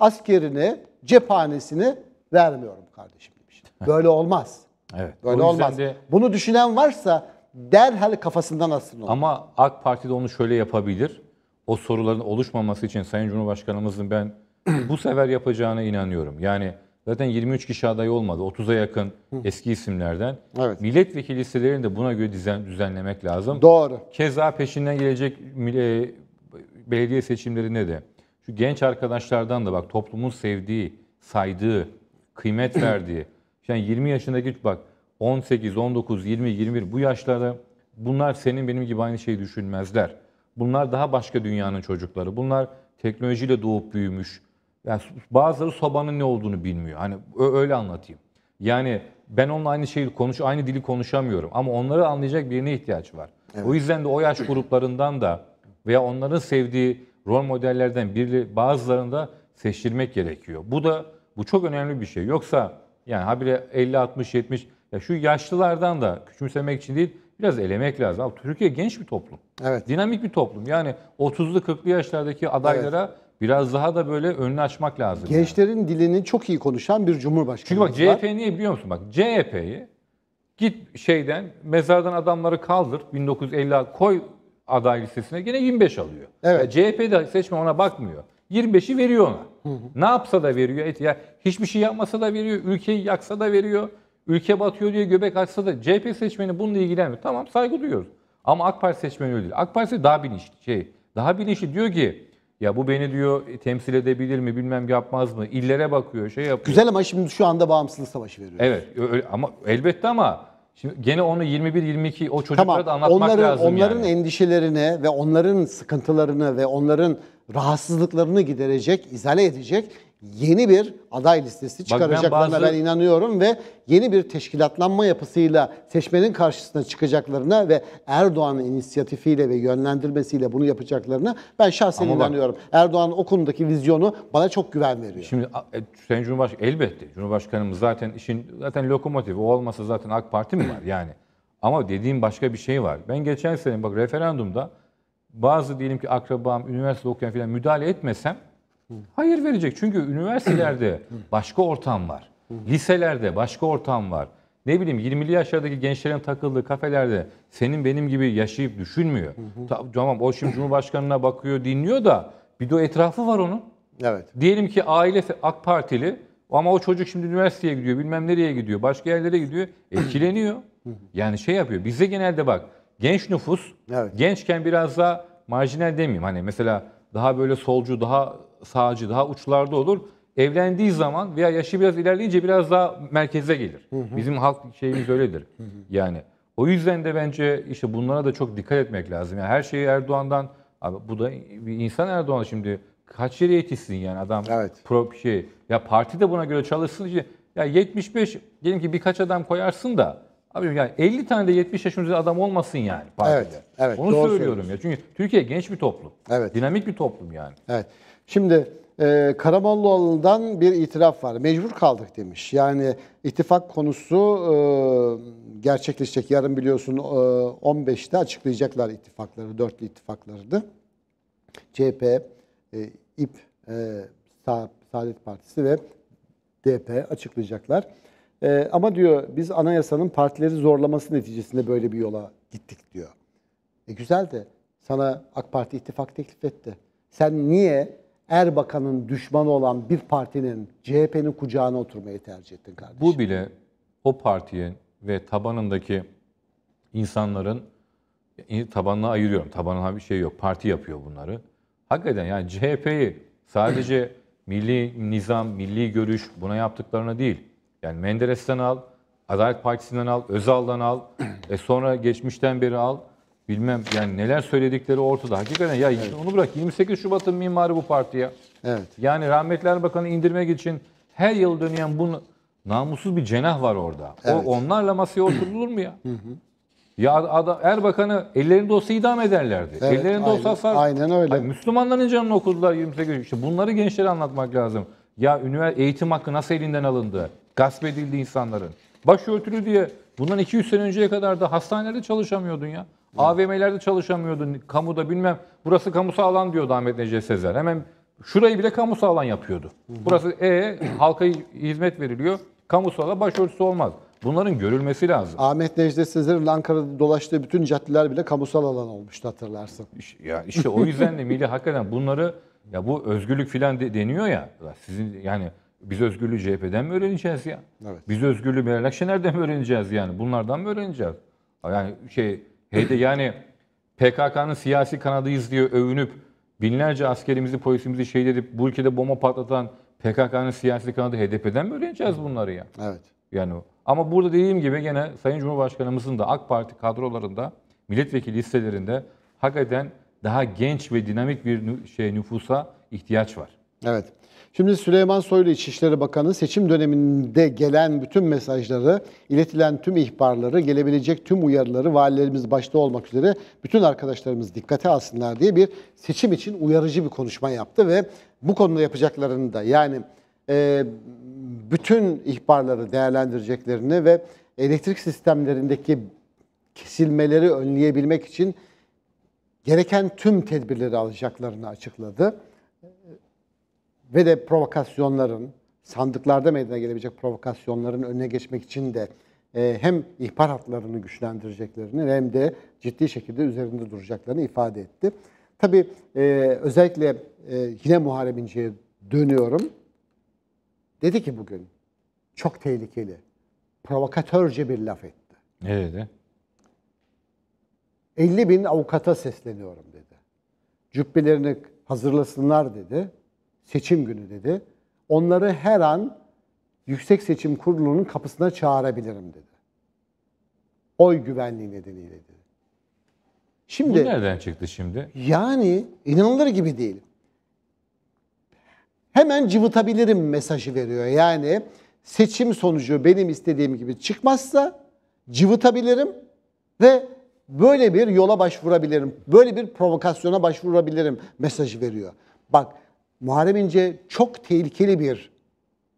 askerini cephanesini vermiyorum kardeşim demiş. Böyle olmaz. Evet. Böyle olmaz. De... Bunu düşünen varsa derhal kafasından asın onu. Ama AK Parti de onu şöyle yapabilir. O soruların oluşmaması için Sayın Cumhurbaşkanımızın ben bu sefer yapacağına inanıyorum. Yani zaten 23 kişi aday olmadı. 30'a yakın eski isimlerden. Evet. Milletvekili listelerini de buna göre düzen, düzenlemek lazım. Doğru. Keza peşinden gelecek belediye seçimlerine de şu genç arkadaşlardan da bak toplumun sevdiği, saydığı, kıymet verdiği. Yani 20 yaşındaki bak 18, 19, 20, 21 bu yaşlarda bunlar senin benim gibi aynı şeyi düşünmezler. Bunlar daha başka dünyanın çocukları. Bunlar teknolojiyle doğup büyümüş. Yani bazıları sobanın ne olduğunu bilmiyor. Hani öyle anlatayım. Yani ben onunla aynı şeyi konuş, aynı dili konuşamıyorum. Ama onları anlayacak birine ihtiyaç var. Evet. O yüzden de o yaş gruplarından da veya onların sevdiği rol modellerden biri da seçilmek gerekiyor. Bu da bu çok önemli bir şey. Yoksa yani habire 50 60 70 ya şu yaşlılardan da küçümsemek için değil biraz elemek lazım. Abi, Türkiye genç bir toplum. Evet. Dinamik bir toplum. Yani 30'lu 40'lı yaşlardaki adaylara evet. biraz daha da böyle önünü açmak lazım. Gençlerin yani. dilini çok iyi konuşan bir cumhurbaşkanı. Çünkü bak CHP niye biliyor musun? Bak CHP'yi git şeyden mezardan adamları kaldır 1950 koy aday listesine gene 25 alıyor. Evet. Yani CHP'de seçmen ona bakmıyor. 25'i veriyor ona. Hı hı. Ne yapsa da veriyor. Et, yani hiçbir şey yapmasa da veriyor. Ülkeyi yaksa da veriyor. Ülke batıyor diye göbek açsa da CHP seçmeni bununla ilgilenmiyor. Tamam saygı duyuyoruz. Ama AK Parti seçmeni öyle değil. AK Parti daha bilinçli şey. Daha bilinçli diyor ki ya bu beni diyor e, temsil edebilir mi bilmem yapmaz mı illere bakıyor şey yapıyor. Güzel ama şimdi şu anda bağımsızlık savaşı veriyor. Evet öyle, ama elbette ama Şimdi gene onu 21-22 o çocuklara tamam, da anlatmak onların, lazım Onların yani. endişelerine ve onların sıkıntılarını ve onların rahatsızlıklarını giderecek, izale edecek yeni bir aday listesi çıkaracaklarına Bak ben, bazı... ben inanıyorum ve yeni bir teşkilatlanma yapısıyla seçmenin karşısına çıkacaklarına ve Erdoğan'ın inisiyatifiyle ve yönlendirmesiyle bunu yapacaklarına ben şahsen Ama inanıyorum. Bak, Erdoğan'ın o konudaki vizyonu bana çok güven veriyor. Şimdi e, Sayın Cumhurbaşkanı elbette Cumhurbaşkanımız zaten işin zaten lokomotifi o olmasa zaten AK Parti mi var yani? Ama dediğim başka bir şey var. Ben geçen sene bak referandumda bazı diyelim ki akrabam, üniversite okuyan filan müdahale etmesem Hayır verecek. Çünkü üniversitelerde başka ortam var. Liselerde başka ortam var. Ne bileyim 20'li yaşlardaki gençlerin takıldığı kafelerde senin benim gibi yaşayıp düşünmüyor. Tamam o şimdi Cumhurbaşkanı'na bakıyor, dinliyor da bir de o etrafı var onun. Evet. Diyelim ki aile AK Partili ama o çocuk şimdi üniversiteye gidiyor, bilmem nereye gidiyor, başka yerlere gidiyor, etkileniyor. yani şey yapıyor. Bizde genelde bak genç nüfus, evet. gençken biraz daha marjinal demeyeyim. Hani mesela daha böyle solcu, daha sağcı, daha uçlarda olur. Evlendiği zaman veya yaşı biraz ilerleyince biraz daha merkeze gelir. Hı hı. Bizim halk şeyimiz öyledir. Hı hı. Yani o yüzden de bence işte bunlara da çok dikkat etmek lazım. Yani her şeyi Erdoğan'dan abi bu da bir insan Erdoğan şimdi kaç yere yetişsin yani adam evet. pro şey ya parti de buna göre çalışsın diye ya 75 diyelim ki birkaç adam koyarsın da abi yani 50 tane de 70 yaşında adam olmasın yani partide. Evet, evet, Onu doğru söylüyorum ya. Çünkü Türkiye genç bir toplum. Evet. Dinamik bir toplum yani. Evet. Şimdi e, Karamollaoğlu'ndan bir itiraf var. Mecbur kaldık demiş. Yani ittifak konusu e, gerçekleşecek. Yarın biliyorsun e, 15'te açıklayacaklar ittifakları, dörtlü ittifaklardı. CHP, e, İP, e, Sa Saadet Partisi ve DP açıklayacaklar. E, ama diyor biz anayasanın partileri zorlaması neticesinde böyle bir yola gittik diyor. E güzel de sana AK Parti ittifak teklif etti. Sen niye Erbakan'ın düşmanı olan bir partinin CHP'nin kucağına oturmayı tercih ettin kardeşim. Bu bile o partiye ve tabanındaki insanların e, tabanına ayırıyorum. Tabanına bir şey yok. Parti yapıyor bunları. Hakikaten yani CHP'yi sadece milli nizam, milli görüş buna yaptıklarına değil. Yani Menderes'ten al, Adalet Partisi'nden al, Özal'dan al, e sonra geçmişten beri al bilmem yani neler söyledikleri ortada. Hakikaten ya evet. onu bırak 28 Şubat'ın mimarı bu partiye. Evet. Yani rahmetli Erbakan'ı indirmek için her yıl dönüyen bu namussuz bir cenah var orada. Evet. O onlarla masaya oturulur mu ya? Ya adam, Erbakan'ı ellerinde olsa idam ederlerdi. Evet, ellerinde aynen, olsa Aynen öyle. Müslümanların canını okudular 28 İşte bunları gençlere anlatmak lazım. Ya üniversite eğitim hakkı nasıl elinden alındı? Gasp edildi insanların. Başörtülü diye bundan 200 sene önceye kadar da hastanelerde çalışamıyordun ya. AVM'lerde çalışamıyordu, kamuda bilmem. Burası kamusal alan diyordu Ahmet Necdet Sezer. Hemen şurayı bile kamusal alan yapıyordu. Burası e halka hizmet veriliyor. Kamusal alan başörtüsü olmaz. Bunların görülmesi lazım. Ahmet Necdet Sezer'in Ankara'da dolaştığı bütün caddeler bile kamusal alan olmuştu hatırlarsın. Ya işte o yüzden de Milli hakikaten bunları ya bu özgürlük filan de, deniyor ya. Sizin yani biz özgürlüğü CHP'den mi öğreneceğiz ya? Evet. Biz özgürlüğü Meral Akşener'den mi öğreneceğiz yani? Bunlardan mı öğreneceğiz? Yani şey Hele yani PKK'nın siyasi kanadıyız diye övünüp binlerce askerimizi, polisimizi şehit edip bu ülkede bomba patlatan PKK'nın siyasi kanadı HDP'den mi öğreneceğiz bunları ya? Evet. Yani ama burada dediğim gibi gene Sayın Cumhurbaşkanımızın da AK Parti kadrolarında, milletvekili listelerinde hakikaten daha genç ve dinamik bir şey nüfusa ihtiyaç var. Evet. Şimdi Süleyman Soylu İçişleri Bakanı seçim döneminde gelen bütün mesajları, iletilen tüm ihbarları, gelebilecek tüm uyarıları valilerimiz başta olmak üzere bütün arkadaşlarımız dikkate alsınlar diye bir seçim için uyarıcı bir konuşma yaptı ve bu konuda yapacaklarını da yani e, bütün ihbarları değerlendireceklerini ve elektrik sistemlerindeki kesilmeleri önleyebilmek için gereken tüm tedbirleri alacaklarını açıkladı ve de provokasyonların, sandıklarda meydana gelebilecek provokasyonların önüne geçmek için de e, hem ihbar hatlarını güçlendireceklerini hem de ciddi şekilde üzerinde duracaklarını ifade etti. Tabii e, özellikle e, yine Muharrem İnce'ye dönüyorum. Dedi ki bugün çok tehlikeli, provokatörce bir laf etti. Ne dedi? 50 bin avukata sesleniyorum dedi. Cübbelerini hazırlasınlar dedi seçim günü dedi. Onları her an Yüksek Seçim Kurulu'nun kapısına çağırabilirim dedi. Oy güvenliği nedeniyle dedi. Şimdi Bu nereden çıktı şimdi? Yani inanılır gibi değil. Hemen cıvıtabilirim mesajı veriyor. Yani seçim sonucu benim istediğim gibi çıkmazsa cıvıtabilirim ve böyle bir yola başvurabilirim. Böyle bir provokasyona başvurabilirim mesajı veriyor. Bak Muharrem İnce çok tehlikeli bir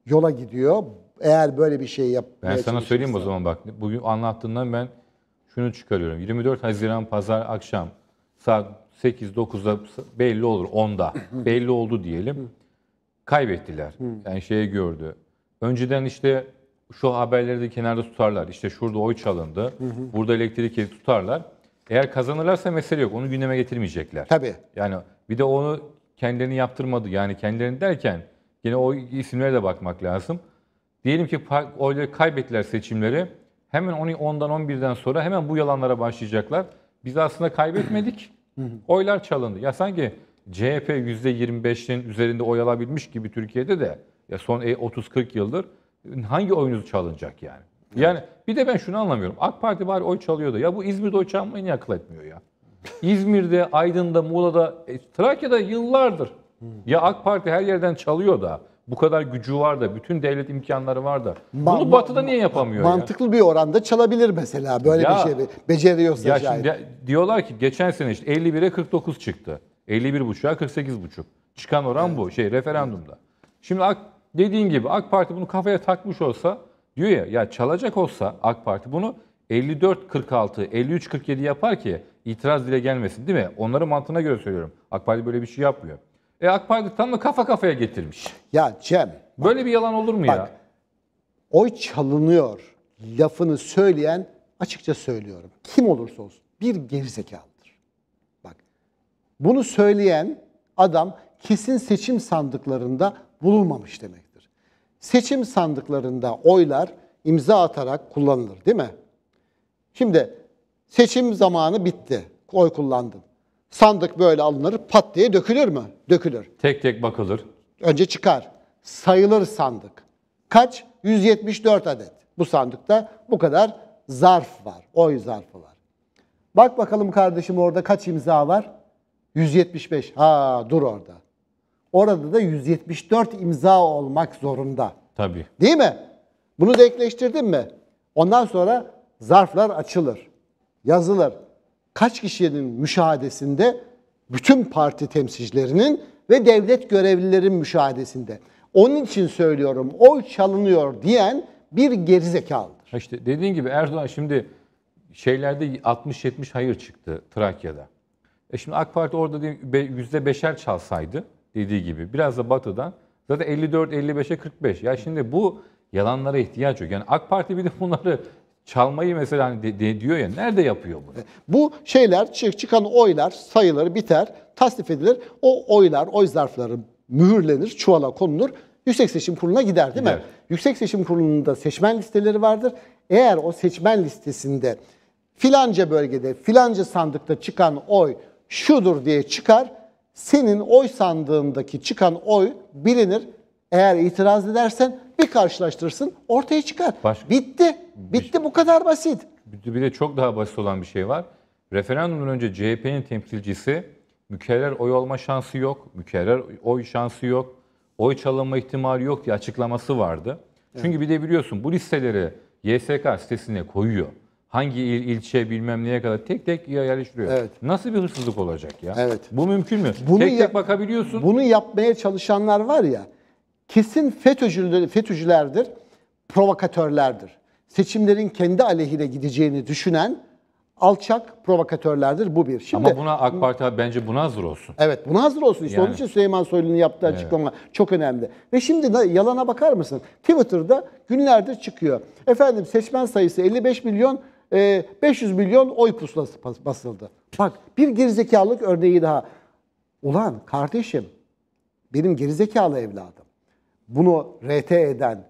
yola gidiyor. Eğer böyle bir şey yapmaya Ben sana söyleyeyim o zaman bak. Bugün anlattığından ben şunu çıkarıyorum. 24 Haziran pazar akşam saat 8-9'da belli olur 10'da. belli oldu diyelim. Kaybettiler. Yani şeyi gördü. Önceden işte şu haberleri de kenarda tutarlar. İşte şurada oy çalındı. burada elektrik tutarlar. Eğer kazanırlarsa mesele yok. Onu gündeme getirmeyecekler. Tabii. Yani bir de onu kendilerini yaptırmadı. Yani kendilerini derken yine o isimlere de bakmak lazım. Diyelim ki oyları kaybettiler seçimleri. Hemen 10'dan 11'den sonra hemen bu yalanlara başlayacaklar. Biz aslında kaybetmedik. Oylar çalındı. Ya sanki CHP %25'in üzerinde oy alabilmiş gibi Türkiye'de de ya son 30-40 e, yıldır hangi oyunuz çalınacak yani? Yani bir de ben şunu anlamıyorum. AK Parti var oy çalıyordu. Ya bu İzmir'de oy çalmayı niye akıl etmiyor ya? İzmir'de, Aydın'da, Muğla'da, e, Trakya'da yıllardır. Hmm. Ya AK Parti her yerden çalıyor da bu kadar gücü var da bütün devlet imkanları var da bunu Ma- Batı'da niye yapamıyor? Mantıklı bir oranda çalabilir mesela böyle Ya- bir şey beceriyorsa Ya şayet. şimdi diyorlar ki geçen sene işte 51'e 49 çıktı. 51.5'a 48.5. Çıkan oran bu şey referandumda. Şimdi AK, dediğin gibi AK Parti bunu kafaya takmış olsa diyor ya ya çalacak olsa AK Parti bunu 54-46, 53-47 yapar ki itiraz dile gelmesin değil mi? Onları mantığına göre söylüyorum. AK Parti böyle bir şey yapmıyor. E AK Parti tam da kafa kafaya getirmiş. Ya Cem. Böyle bak, bir yalan olur mu bak, ya? Oy çalınıyor lafını söyleyen açıkça söylüyorum. Kim olursa olsun bir gerizekalıdır. Bak bunu söyleyen adam kesin seçim sandıklarında bulunmamış demektir. Seçim sandıklarında oylar imza atarak kullanılır değil mi? Şimdi seçim zamanı bitti. Oy kullandın. Sandık böyle alınır pat diye dökülür mü? Dökülür. Tek tek bakılır. Önce çıkar. Sayılır sandık. Kaç? 174 adet. Bu sandıkta bu kadar zarf var. Oy zarfı var. Bak bakalım kardeşim orada kaç imza var? 175. Ha dur orada. Orada da 174 imza olmak zorunda. Tabii. Değil mi? Bunu denkleştirdin mi? Ondan sonra zarflar açılır, yazılır. Kaç kişinin müşahadesinde? Bütün parti temsilcilerinin ve devlet görevlilerin müşahadesinde. Onun için söylüyorum oy çalınıyor diyen bir gerizekalıdır. İşte dediğin gibi Erdoğan şimdi şeylerde 60-70 hayır çıktı Trakya'da. E şimdi AK Parti orada %5'er çalsaydı dediği gibi biraz da batıdan zaten 54-55'e 45. Ya şimdi bu yalanlara ihtiyaç yok. Yani AK Parti bir de bunları Çalmayı mesela hani de, de diyor ya, nerede yapıyor bunu? Bu şeyler, çıkan oylar, sayıları biter, tasdif edilir. O oylar, oy zarfları mühürlenir, çuvala konulur. Yüksek Seçim Kurulu'na gider değil gider. mi? Yüksek Seçim Kurulu'nda seçmen listeleri vardır. Eğer o seçmen listesinde filanca bölgede, filanca sandıkta çıkan oy şudur diye çıkar, senin oy sandığındaki çıkan oy bilinir. Eğer itiraz edersen bir karşılaştırırsın, ortaya çıkar. Başka. Bitti. Bitti bu kadar basit. Bir de çok daha basit olan bir şey var. Referandumdan önce CHP'nin temsilcisi mükerrer oy alma şansı yok, mükerrer oy şansı yok, oy çalınma ihtimali yok diye açıklaması vardı. Evet. Çünkü bir de biliyorsun bu listeleri YSK sitesine koyuyor. Hangi il, ilçe bilmem neye kadar tek tek yerleştiriyor. Evet. Nasıl bir hırsızlık olacak ya? Evet. Bu mümkün mü? Bunu tek tek bakabiliyorsun. Bunu yapmaya çalışanlar var ya kesin FETÖ'cülerdir, provokatörlerdir seçimlerin kendi aleyhine gideceğini düşünen alçak provokatörlerdir bu bir. Şimdi, Ama buna AK Parti bence buna hazır olsun. Evet buna hazır olsun. İşte yani. onun için Süleyman Soylu'nun yaptığı evet. açıklama çok önemli. Ve şimdi yalana bakar mısın? Twitter'da günlerdir çıkıyor. Efendim seçmen sayısı 55 milyon, 500 e, milyon oy pusulası basıldı. Bak bir gerizekalılık örneği daha. Ulan kardeşim benim gerizekalı evladım. Bunu RT eden,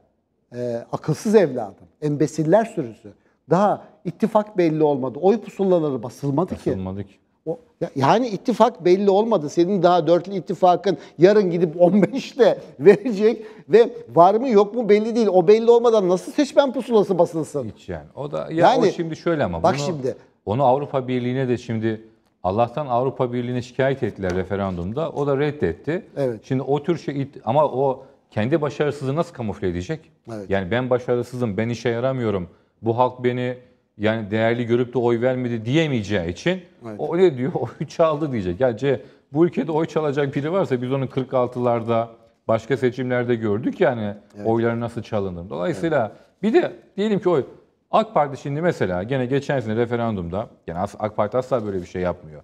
e, akılsız evladım, embesiller sürüsü. Daha ittifak belli olmadı. Oy pusulaları basılmadı, basılmadı ki. ki. O, yani ittifak belli olmadı. Senin daha dörtlü ittifakın yarın gidip 15'te verecek ve var mı yok mu belli değil. O belli olmadan nasıl seçmen pusulası basılsın? Hiç yani. O da ya yani, o şimdi şöyle ama bak bunu, şimdi. Onu Avrupa Birliği'ne de şimdi Allah'tan Avrupa Birliği'ne şikayet ettiler referandumda. O da reddetti. Evet. Şimdi o tür şey ama o kendi başarısızlığı nasıl kamufle edecek? Evet. Yani ben başarısızım, ben işe yaramıyorum. Bu halk beni yani değerli görüp de oy vermedi diyemeyeceği için evet. o ne diyor? Oy çaldı diyecek. Yani bu ülkede oy çalacak biri varsa biz onu 46'larda başka seçimlerde gördük yani evet. oyları nasıl çalınır. Dolayısıyla evet. bir de diyelim ki oy AK Parti şimdi mesela gene geçen sene referandumda yani AK Parti asla böyle bir şey yapmıyor.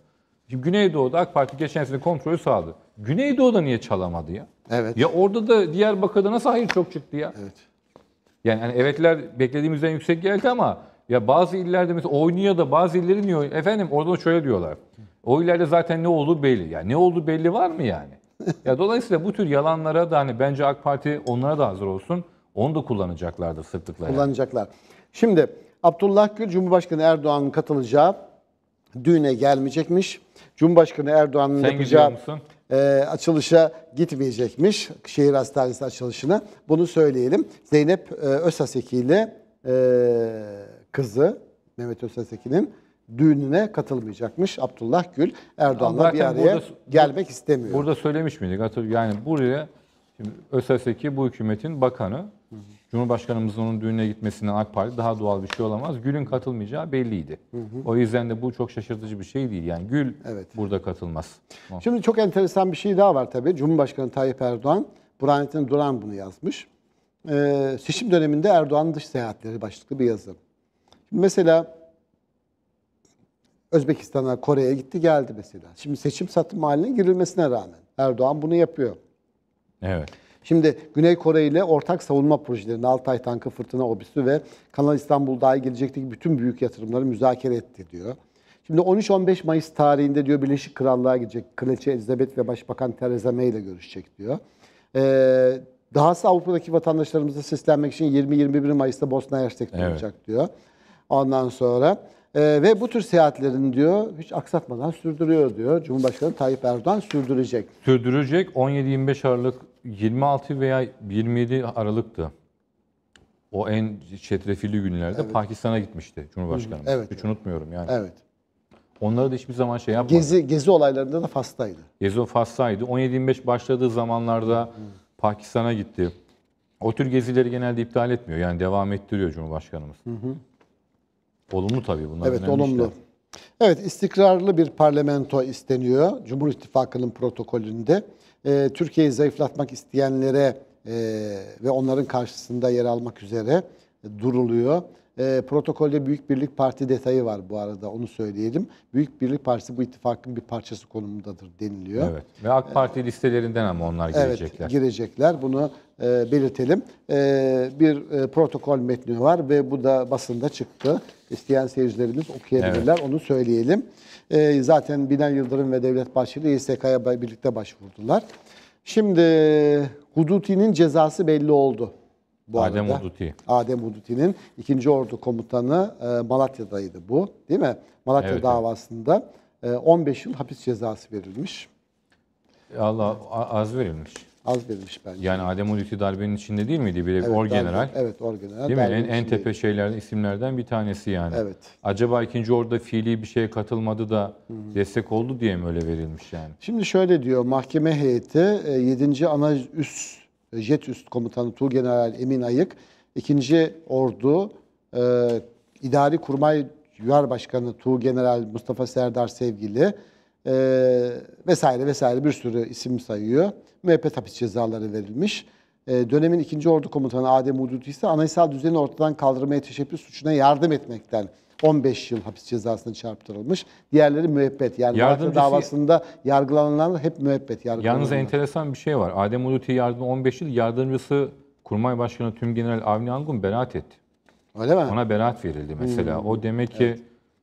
Şimdi Güneydoğu'da AK Parti geçen sene kontrolü sağladı. Güneydoğu'da niye çalamadı ya? Evet. Ya orada da Diyarbakır'da nasıl hayır çok çıktı ya? Evet. Yani hani evetler beklediğimizden yüksek geldi ama ya bazı illerde mesela oynuyor da bazı illeri niye oynuyor? Efendim orada da şöyle diyorlar. O illerde zaten ne oldu belli. Yani ne oldu belli var mı yani? ya dolayısıyla bu tür yalanlara da hani bence AK Parti onlara da hazır olsun. Onu da kullanacaklardır sıklıkla. Kullanacaklar. Şimdi Abdullah Gül Cumhurbaşkanı Erdoğan'ın katılacağı düğüne gelmeyecekmiş. Cumhurbaşkanı Erdoğan'ın Sen yapacağı... Sen e, açılışa gitmeyecekmiş. Şehir Hastanesi açılışına. Bunu söyleyelim. Zeynep e, Özaseki ile e, kızı Mehmet Özaseki'nin düğününe katılmayacakmış Abdullah Gül. Erdoğan'la bir araya burada, gelmek istemiyor. Burada söylemiş miydik? Yani buraya şimdi Özaseki bu hükümetin bakanı Cumhurbaşkanımızın onun düğününe gitmesine AK Parti daha doğal bir şey olamaz. Gül'ün katılmayacağı belliydi. Hı hı. O yüzden de bu çok şaşırtıcı bir şey değil. Yani Gül evet. burada katılmaz. Şimdi çok enteresan bir şey daha var tabii. Cumhurbaşkanı Tayyip Erdoğan, Burhanettin Duran bunu yazmış. Ee, seçim döneminde Erdoğan dış seyahatleri başlıklı bir yazı. Şimdi mesela Özbekistan'a, Kore'ye gitti geldi mesela. Şimdi seçim satım haline girilmesine rağmen Erdoğan bunu yapıyor. Evet. Şimdi Güney Kore ile ortak savunma projelerini Altay tankı, fırtına obüsü ve Kanal İstanbul dahil gelecekteki bütün büyük yatırımları müzakere etti diyor. Şimdi 13-15 Mayıs tarihinde diyor Birleşik Krallığa gidecek. Kraliçe Elizabeth ve Başbakan Theresa May ile görüşecek diyor. Ee, dahası Avrupa'daki vatandaşlarımıza seslenmek için 20-21 Mayıs'ta Bosna Hersek'te evet. olacak diyor. Ondan sonra e, ve bu tür seyahatlerin diyor hiç aksatmadan sürdürüyor diyor. Cumhurbaşkanı Tayyip Erdoğan sürdürecek. Sürdürecek. 17-25 Aralık 26 veya 27 Aralık'tı. O en çetrefilli günlerde Evet. Pakistan'a gitmişti Cumhurbaşkanımız. Hı hı, evet. unutmuyorum yani. Evet. Onları da hiçbir zaman şey yapmadı. Gezi gezi olaylarında da Fas'taydı. Gezi Fas'taydı. 17-25 başladığı zamanlarda Pakistan'a gitti. O tür gezileri genelde iptal etmiyor. Yani devam ettiriyor Cumhurbaşkanımız. Olumlu tabii bunlar. Evet, olumlu. işler. Evet, istikrarlı bir parlamento isteniyor Cumhur İttifakı'nın protokolünde e, Türkiye'yi zayıflatmak isteyenlere e, ve onların karşısında yer almak üzere duruluyor. E, protokolde Büyük Birlik Parti detayı var bu arada onu söyleyelim. Büyük Birlik Partisi bu ittifakın bir parçası konumundadır deniliyor. Evet ve AK Parti e, listelerinden ama onlar girecekler. Evet girecekler bunu e, belirtelim. E, bir e, protokol metni var ve bu da basında çıktı. İsteyen seyircilerimiz okuyabilirler evet. onu söyleyelim. E, zaten Binen Yıldırım ve Devlet Bahçeli YSK'ya birlikte başvurdular. Şimdi Huduti'nin cezası belli oldu. Bu Adem arada. Huduti. Adem Huduti'nin ikinci Ordu Komutanı e, Malatya'daydı bu değil mi? Malatya evet, davasında e, 15 yıl hapis cezası verilmiş. Allah az verilmiş. Az verilmiş bence. Yani Adem Hulusi darbenin içinde değil miydi? Bir evet, orgeneral. Darbe, evet orgeneral. Değil mi? En, en tepe şeylerden isimlerden bir tanesi yani. Evet. Acaba ikinci orada fiili bir şeye katılmadı da Hı-hı. destek oldu diye mi öyle verilmiş yani? Şimdi şöyle diyor mahkeme heyeti 7. E, ana üst e, jet üst komutanı General Emin Ayık 2. Ordu e, İdari Kurmay Yuvar Başkanı General Mustafa Serdar Sevgili e, vesaire vesaire bir sürü isim sayıyor müebbet hapis cezaları verilmiş. E, dönemin ikinci Ordu Komutanı Adem Uduti ise anayasal düzeni ortadan kaldırmaya teşebbüs suçuna yardım etmekten 15 yıl hapis cezasına çarptırılmış. Diğerleri müebbet. Yani Yardımcısı... davasında yargılananlar hep müebbet yargılananlar. Yalnız enteresan bir şey var. Adem Uduti yardım 15 yıl yardımcısı Kurmay Başkanı Tüm General Avni Angun beraat etti. Öyle mi? Ona beraat verildi mesela. Hmm. O demek ki evet.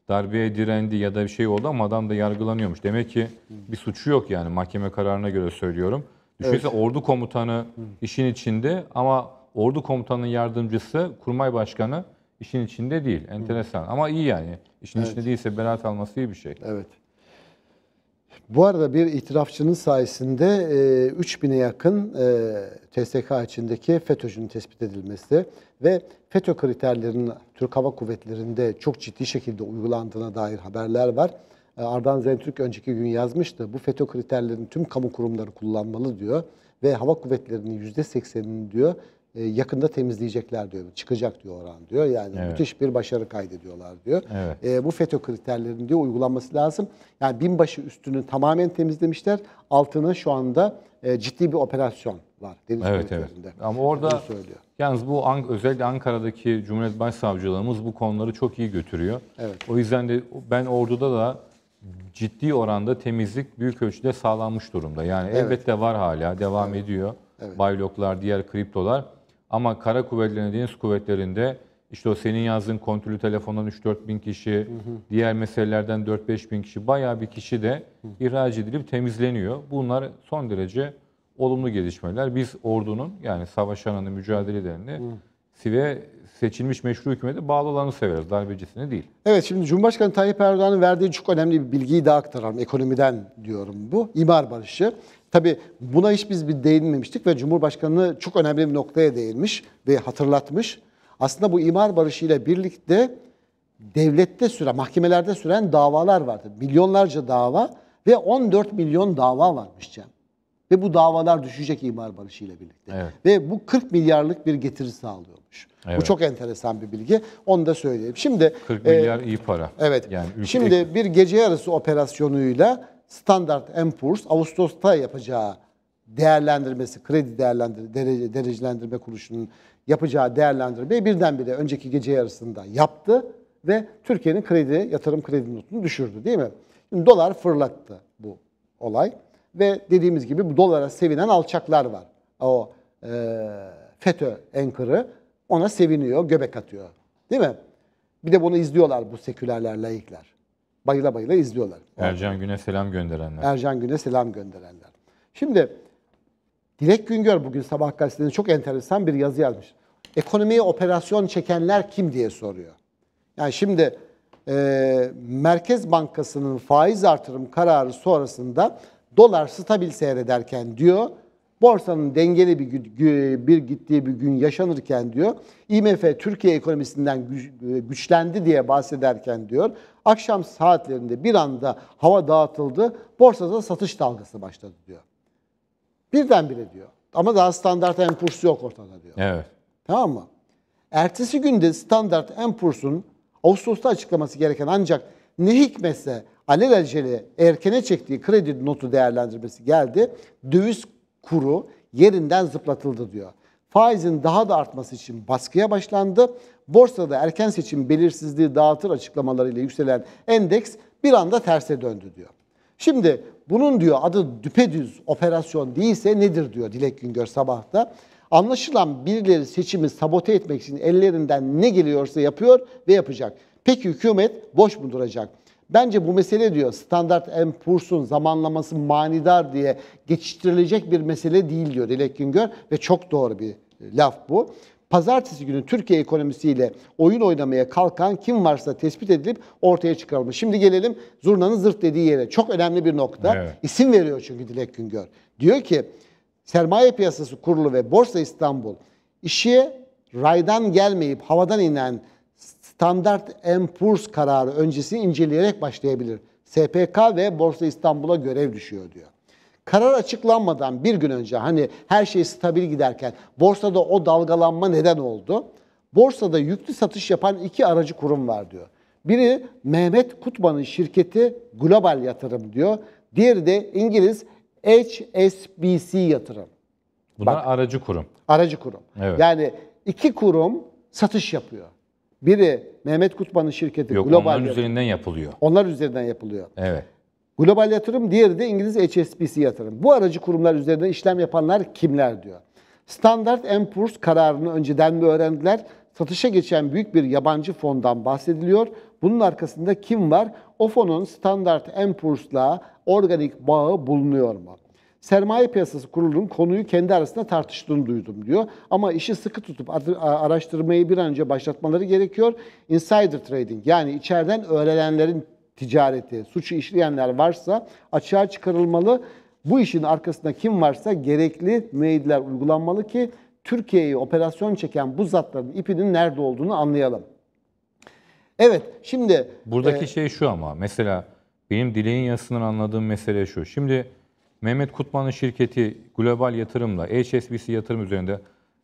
darbeye direndi ya da bir şey oldu ama adam da yargılanıyormuş. Demek ki hmm. bir suçu yok yani mahkeme kararına göre söylüyorum. Düşünsene evet. ordu komutanı işin içinde ama ordu komutanının yardımcısı kurmay başkanı işin içinde değil. Enteresan ama iyi yani. İşin evet. içinde değilse beraat alması iyi bir şey. Evet. Bu arada bir itirafçının sayesinde e, 3000'e yakın e, TSK içindeki FETÖ'cünün tespit edilmesi ve FETÖ kriterlerinin Türk Hava Kuvvetleri'nde çok ciddi şekilde uygulandığına dair haberler var. E, Ardan Zentürk önceki gün yazmıştı. Bu FETÖ kriterlerini tüm kamu kurumları kullanmalı diyor. Ve hava kuvvetlerinin yüzde %80'ini diyor e, yakında temizleyecekler diyor. Çıkacak diyor oran diyor. Yani evet. müthiş bir başarı kaydediyorlar diyor. Evet. E, bu FETÖ kriterlerinin diyor uygulanması lazım. Yani binbaşı üstünü tamamen temizlemişler. Altını şu anda e, ciddi bir operasyon var deniz evet, kuvvetlerinde. Evet. Ama orada söylüyor. yalnız bu özellikle Ankara'daki Cumhuriyet Başsavcılığımız bu konuları çok iyi götürüyor. Evet. O yüzden de ben orduda da ciddi oranda temizlik büyük ölçüde sağlanmış durumda. Yani evet. elbette var hala, devam evet. ediyor. Evet. Bayloklar, diğer kriptolar. Ama kara kuvvetlerinde, deniz kuvvetlerinde işte o senin yazdığın kontrolü telefondan 3-4 bin kişi, hı hı. diğer meselelerden 4-5 bin kişi, bayağı bir kişi de hı. ihraç edilip temizleniyor. Bunlar son derece olumlu gelişmeler. Biz ordunun yani savaşanını, mücadele edenini sive seçilmiş meşru hükümete bağlı olanı severiz, darbecisini değil. Evet, şimdi Cumhurbaşkanı Tayyip Erdoğan'ın verdiği çok önemli bir bilgiyi daha aktaralım. Ekonomiden diyorum bu, imar barışı. Tabii buna hiç biz bir değinmemiştik ve Cumhurbaşkanı çok önemli bir noktaya değinmiş ve hatırlatmış. Aslında bu imar barışı ile birlikte devlette süren, mahkemelerde süren davalar vardı. Milyonlarca dava ve 14 milyon dava varmış Cem. Ve bu davalar düşecek imar barışı ile birlikte. Evet. Ve bu 40 milyarlık bir getiri sağlıyormuş. Evet. Bu çok enteresan bir bilgi. Onu da söyleyeyim. Şimdi 40 milyar e, iyi para. Evet. Yani ülke... Şimdi bir gece yarısı operasyonuyla Standard Poor's Ağustos'ta yapacağı değerlendirmesi, kredi değerlendir derecelendirme kuruluşunun yapacağı değerlendirmeyi birdenbire önceki gece yarısında yaptı ve Türkiye'nin kredi, yatırım kredi notunu düşürdü değil mi? Şimdi dolar fırlattı bu olay. Ve dediğimiz gibi bu dolara sevinen alçaklar var. O e, FETÖ enkırı ona seviniyor, göbek atıyor. Değil mi? Bir de bunu izliyorlar bu sekülerler, laikler. Bayıla bayıla izliyorlar. Ercan Güne selam gönderenler. Ercan Güne selam gönderenler. Şimdi Dilek Güngör bugün sabah gazetesinde çok enteresan bir yazı yazmış. Ekonomiye operasyon çekenler kim diye soruyor. Yani şimdi e, Merkez Bankası'nın faiz artırım kararı sonrasında dolar stabil seyrederken diyor, borsanın dengeli bir, bir gittiği bir gün yaşanırken diyor, IMF Türkiye ekonomisinden güç, e, güçlendi diye bahsederken diyor, akşam saatlerinde bir anda hava dağıtıldı, borsada satış dalgası başladı diyor. Birdenbire diyor. Ama daha standart Poor's yok ortada diyor. Evet. Tamam mı? Ertesi günde standart Poor's'un Ağustos'ta açıklaması gereken ancak ne hikmetse alelacele erkene çektiği kredi notu değerlendirmesi geldi. Döviz kuru yerinden zıplatıldı diyor. Faizin daha da artması için baskıya başlandı. Borsada erken seçim belirsizliği dağıtır açıklamalarıyla yükselen endeks bir anda terse döndü diyor. Şimdi bunun diyor adı düpedüz operasyon değilse nedir diyor Dilek Güngör sabahta. Anlaşılan birileri seçimi sabote etmek için ellerinden ne geliyorsa yapıyor ve yapacak. Peki hükümet boş mu duracak? Bence bu mesele diyor Standart Poor's'un zamanlaması manidar diye geçiştirilecek bir mesele değil diyor Dilek Güngör ve çok doğru bir e, laf bu. Pazartesi günü Türkiye ekonomisiyle oyun oynamaya kalkan kim varsa tespit edilip ortaya çıkarılmış. Şimdi gelelim zurnanın zırt dediği yere. Çok önemli bir nokta. Evet. İsim veriyor çünkü Dilek Güngör. Diyor ki Sermaye Piyasası Kurulu ve Borsa İstanbul işe raydan gelmeyip havadan inen Standard Poor's kararı öncesini inceleyerek başlayabilir. SPK ve Borsa İstanbul'a görev düşüyor diyor. Karar açıklanmadan bir gün önce hani her şey stabil giderken borsada o dalgalanma neden oldu? Borsada yüklü satış yapan iki aracı kurum var diyor. Biri Mehmet Kutman'ın şirketi Global Yatırım diyor. Diğeri de İngiliz HSBC Yatırım. Bunlar Bak, aracı kurum. Aracı kurum. Evet. Yani iki kurum satış yapıyor. Biri Mehmet Kutban'ın şirketi Yok, Global onların Yatırım. üzerinden yapılıyor. Onlar üzerinden yapılıyor. Evet. Global Yatırım, diğeri de İngiliz HSBC Yatırım. Bu aracı kurumlar üzerinden işlem yapanlar kimler diyor. Standard Poor's kararını önceden mi öğrendiler? Satışa geçen büyük bir yabancı fondan bahsediliyor. Bunun arkasında kim var? O fonun Standard Poor's'la organik bağı bulunuyor mu? sermaye piyasası kurulunun konuyu kendi arasında tartıştığını duydum diyor. Ama işi sıkı tutup araştırmayı bir an önce başlatmaları gerekiyor. Insider trading yani içeriden öğrenenlerin ticareti, suçu işleyenler varsa açığa çıkarılmalı. Bu işin arkasında kim varsa gerekli müeydiler uygulanmalı ki Türkiye'yi operasyon çeken bu zatların ipinin nerede olduğunu anlayalım. Evet şimdi... Buradaki e, şey şu ama mesela benim dileğin yazısından anladığım mesele şu. Şimdi Mehmet Kutman'ın şirketi Global Yatırım'la HSBC Yatırım üzerinde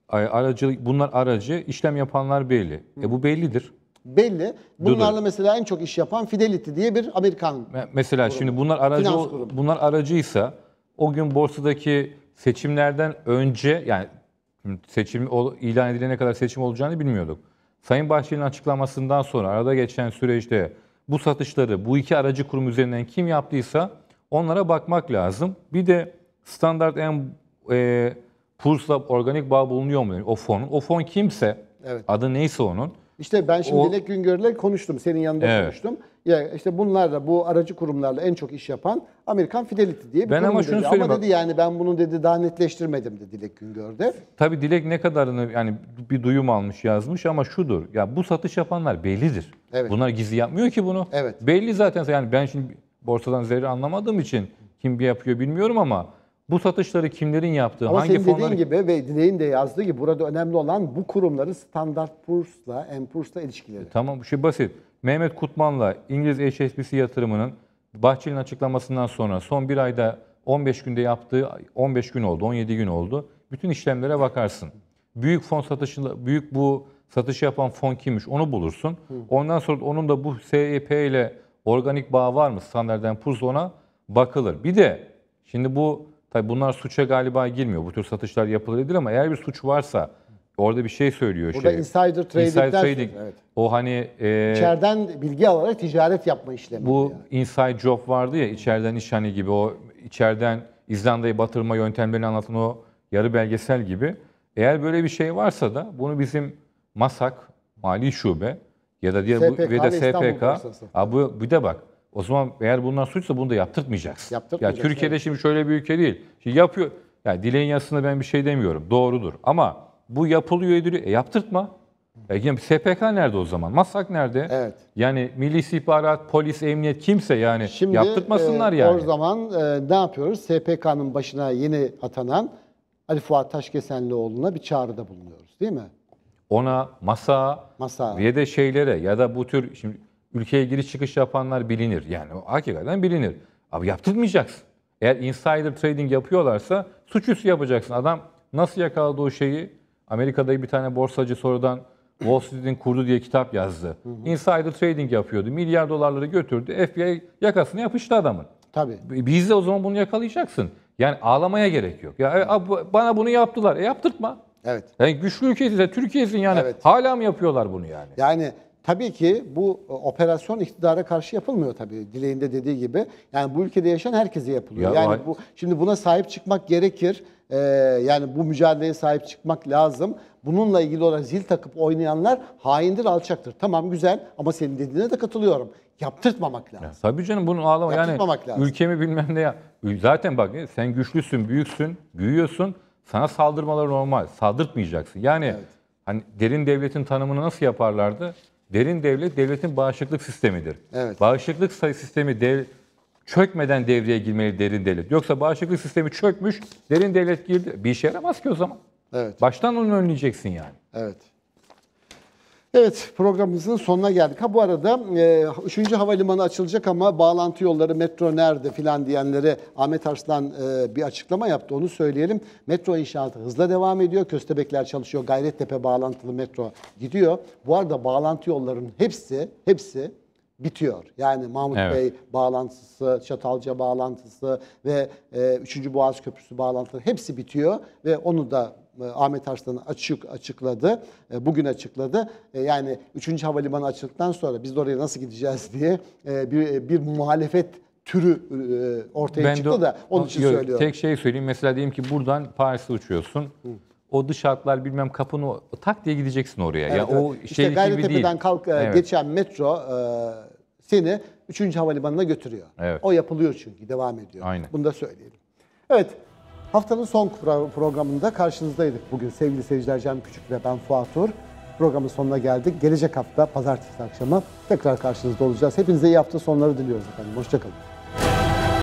aracı bunlar aracı işlem yapanlar belli. E bu bellidir. Belli. Bunlarla Dudu. mesela en çok iş yapan Fidelity diye bir Amerikan. Mesela kurumu. şimdi bunlar aracı bunlar aracıysa o gün borsadaki seçimlerden önce yani seçim ilan edilene kadar seçim olacağını bilmiyorduk. Sayın Bahçeli'nin açıklamasından sonra arada geçen süreçte bu satışları bu iki aracı kurum üzerinden kim yaptıysa Onlara bakmak lazım. Bir de standart en e, Puls'la organik bağ bulunuyor mu? O fon. O fon kimse, evet. adı neyse onun. İşte ben şimdi o... Dilek Güngör'le konuştum. Senin yanında evet. konuştum. Ya işte bunlar da bu aracı kurumlarla en çok iş yapan Amerikan Fidelity diye bir ben kurum ama şunu dedi. Ama dedi yani ben bunu dedi daha netleştirmedim de Dilek Güngör'de. Tabii Dilek ne kadarını yani bir duyum almış yazmış ama şudur. Ya bu satış yapanlar bellidir. Evet. Bunlar gizli yapmıyor ki bunu. Evet. Belli zaten yani ben şimdi borsadan zerre anlamadığım için kim yapıyor bilmiyorum ama bu satışları kimlerin yaptığı, Ama hangi senin fonların... dediğin gibi ve Dilek'in de yazdığı gibi burada önemli olan bu kurumların standart Poor's'la, empursla ilişkileri. E, tamam, şey basit. Mehmet Kutman'la İngiliz HSBC yatırımının Bahçeli'nin açıklamasından sonra son bir ayda 15 günde yaptığı, 15 gün oldu, 17 gün oldu. Bütün işlemlere bakarsın. Büyük fon satışı, büyük bu satış yapan fon kimmiş onu bulursun. Ondan sonra onun da bu SEP ile organik bağ var mı? Standard Poor's bakılır. Bir de şimdi bu tabi bunlar suça galiba girmiyor. Bu tür satışlar yapılabilir ama eğer bir suç varsa orada bir şey söylüyor. Burada şey, insider trading'den insider trading, evet. O hani e, içeriden bilgi alarak ticaret yapma işlemi. Bu yani. inside job vardı ya içeriden iş hani gibi o içeriden İzlanda'yı batırma yöntemlerini anlatan o yarı belgesel gibi. Eğer böyle bir şey varsa da bunu bizim MASAK, Mali Şube ya da diğer SPK bu, ve de SPK. Aa, bu, bir de bak o zaman eğer bunlar suçsa bunu da yaptırtmayacaksın. Yaptırtmayacaksın. Ya Türkiye'de evet. şimdi şöyle bir ülke değil. Şimdi yapıyor. Yani dileğin yasında ben bir şey demiyorum. Doğrudur. Ama bu yapılıyor ediliyor. E yaptırtma. E yani SPK nerede o zaman? Masak nerede? Evet. Yani Milli İstihbarat, polis, emniyet kimse yani Şimdi, yaptırtmasınlar e, yani. o zaman e, ne yapıyoruz? SPK'nın başına yeni atanan Ali Fuat Taşkesenlioğlu'na bir çağrıda bulunuyoruz değil mi? ona, masa, masa. ya da şeylere ya da bu tür şimdi ülkeye giriş çıkış yapanlar bilinir. Yani hakikaten bilinir. Abi yaptırmayacaksın. Eğer insider trading yapıyorlarsa suçüstü yapacaksın. Adam nasıl yakaladı o şeyi? Amerika'da bir tane borsacı sorudan Wall Street'in kurdu diye kitap yazdı. Insider trading yapıyordu. Milyar dolarları götürdü. FBI yakasını yapıştı adamın. Tabii. Biz de o zaman bunu yakalayacaksın. Yani ağlamaya gerek yok. Ya e, bana bunu yaptılar. E yaptırtma. Evet. Yani güçlü de Türkiye'sin yani. Evet. Hala mı yapıyorlar bunu yani? Yani tabii ki bu e, operasyon iktidara karşı yapılmıyor tabii. Dileğinde dediği gibi. Yani bu ülkede yaşayan herkese yapılıyor. Ya, yani bu şimdi buna sahip çıkmak gerekir. Ee, yani bu mücadeleye sahip çıkmak lazım. Bununla ilgili olarak zil takıp oynayanlar haindir, alçaktır. Tamam güzel ama senin dediğine de katılıyorum. Yaptırtmamak lazım. Ya, tabii canım bunu ağlama yani lazım. ülkemi bilmem ne ya. Zaten bak sen güçlüsün, büyüksün, büyüyorsun. Sana saldırmaları normal. Saldırtmayacaksın. Yani evet. hani derin devletin tanımını nasıl yaparlardı? Derin devlet devletin bağışıklık sistemidir. Evet. Bağışıklık sistemi dev, çökmeden devreye girmeli derin devlet. Yoksa bağışıklık sistemi çökmüş, derin devlet girdi. Bir işe yaramaz ki o zaman. Evet. Baştan onu önleyeceksin yani. Evet. Evet programımızın sonuna geldik. Ha bu arada 3. E, havalimanı açılacak ama bağlantı yolları metro nerede filan diyenlere Ahmet Arslan e, bir açıklama yaptı. Onu söyleyelim. Metro inşaatı hızla devam ediyor. Köstebekler çalışıyor. Gayrettepe bağlantılı metro gidiyor. Bu arada bağlantı yollarının hepsi hepsi bitiyor. Yani Mahmut evet. Bey bağlantısı, Çatalca bağlantısı ve e, 3. Boğaz Köprüsü bağlantısı hepsi bitiyor ve onu da e, Ahmet Arslan açık açıkladı. E, bugün açıkladı. E, yani 3. havalimanı açıldıktan sonra biz de oraya nasıl gideceğiz diye bir, bir muhalefet türü ortaya ben çıktı de, da onun için yok, söylüyorum. Tek şey söyleyeyim. Mesela diyeyim ki buradan Paris'e uçuyorsun. Hı o dış hatlar bilmem kapını tak diye gideceksin oraya. Evet, ya evet. o işte şey gibi değil. kalk evet. geçen metro seni 3. havalimanına götürüyor. Evet. O yapılıyor çünkü devam ediyor. Aynen. Bunu da söyleyelim. Evet, Haftanın son programında karşınızdaydık bugün sevgili seyirciler Cem Küçük ve ben Fuat Uğur. Programın sonuna geldik. Gelecek hafta pazartesi akşamı tekrar karşınızda olacağız. Hepinize iyi hafta sonları diliyoruz efendim. Hoşçakalın.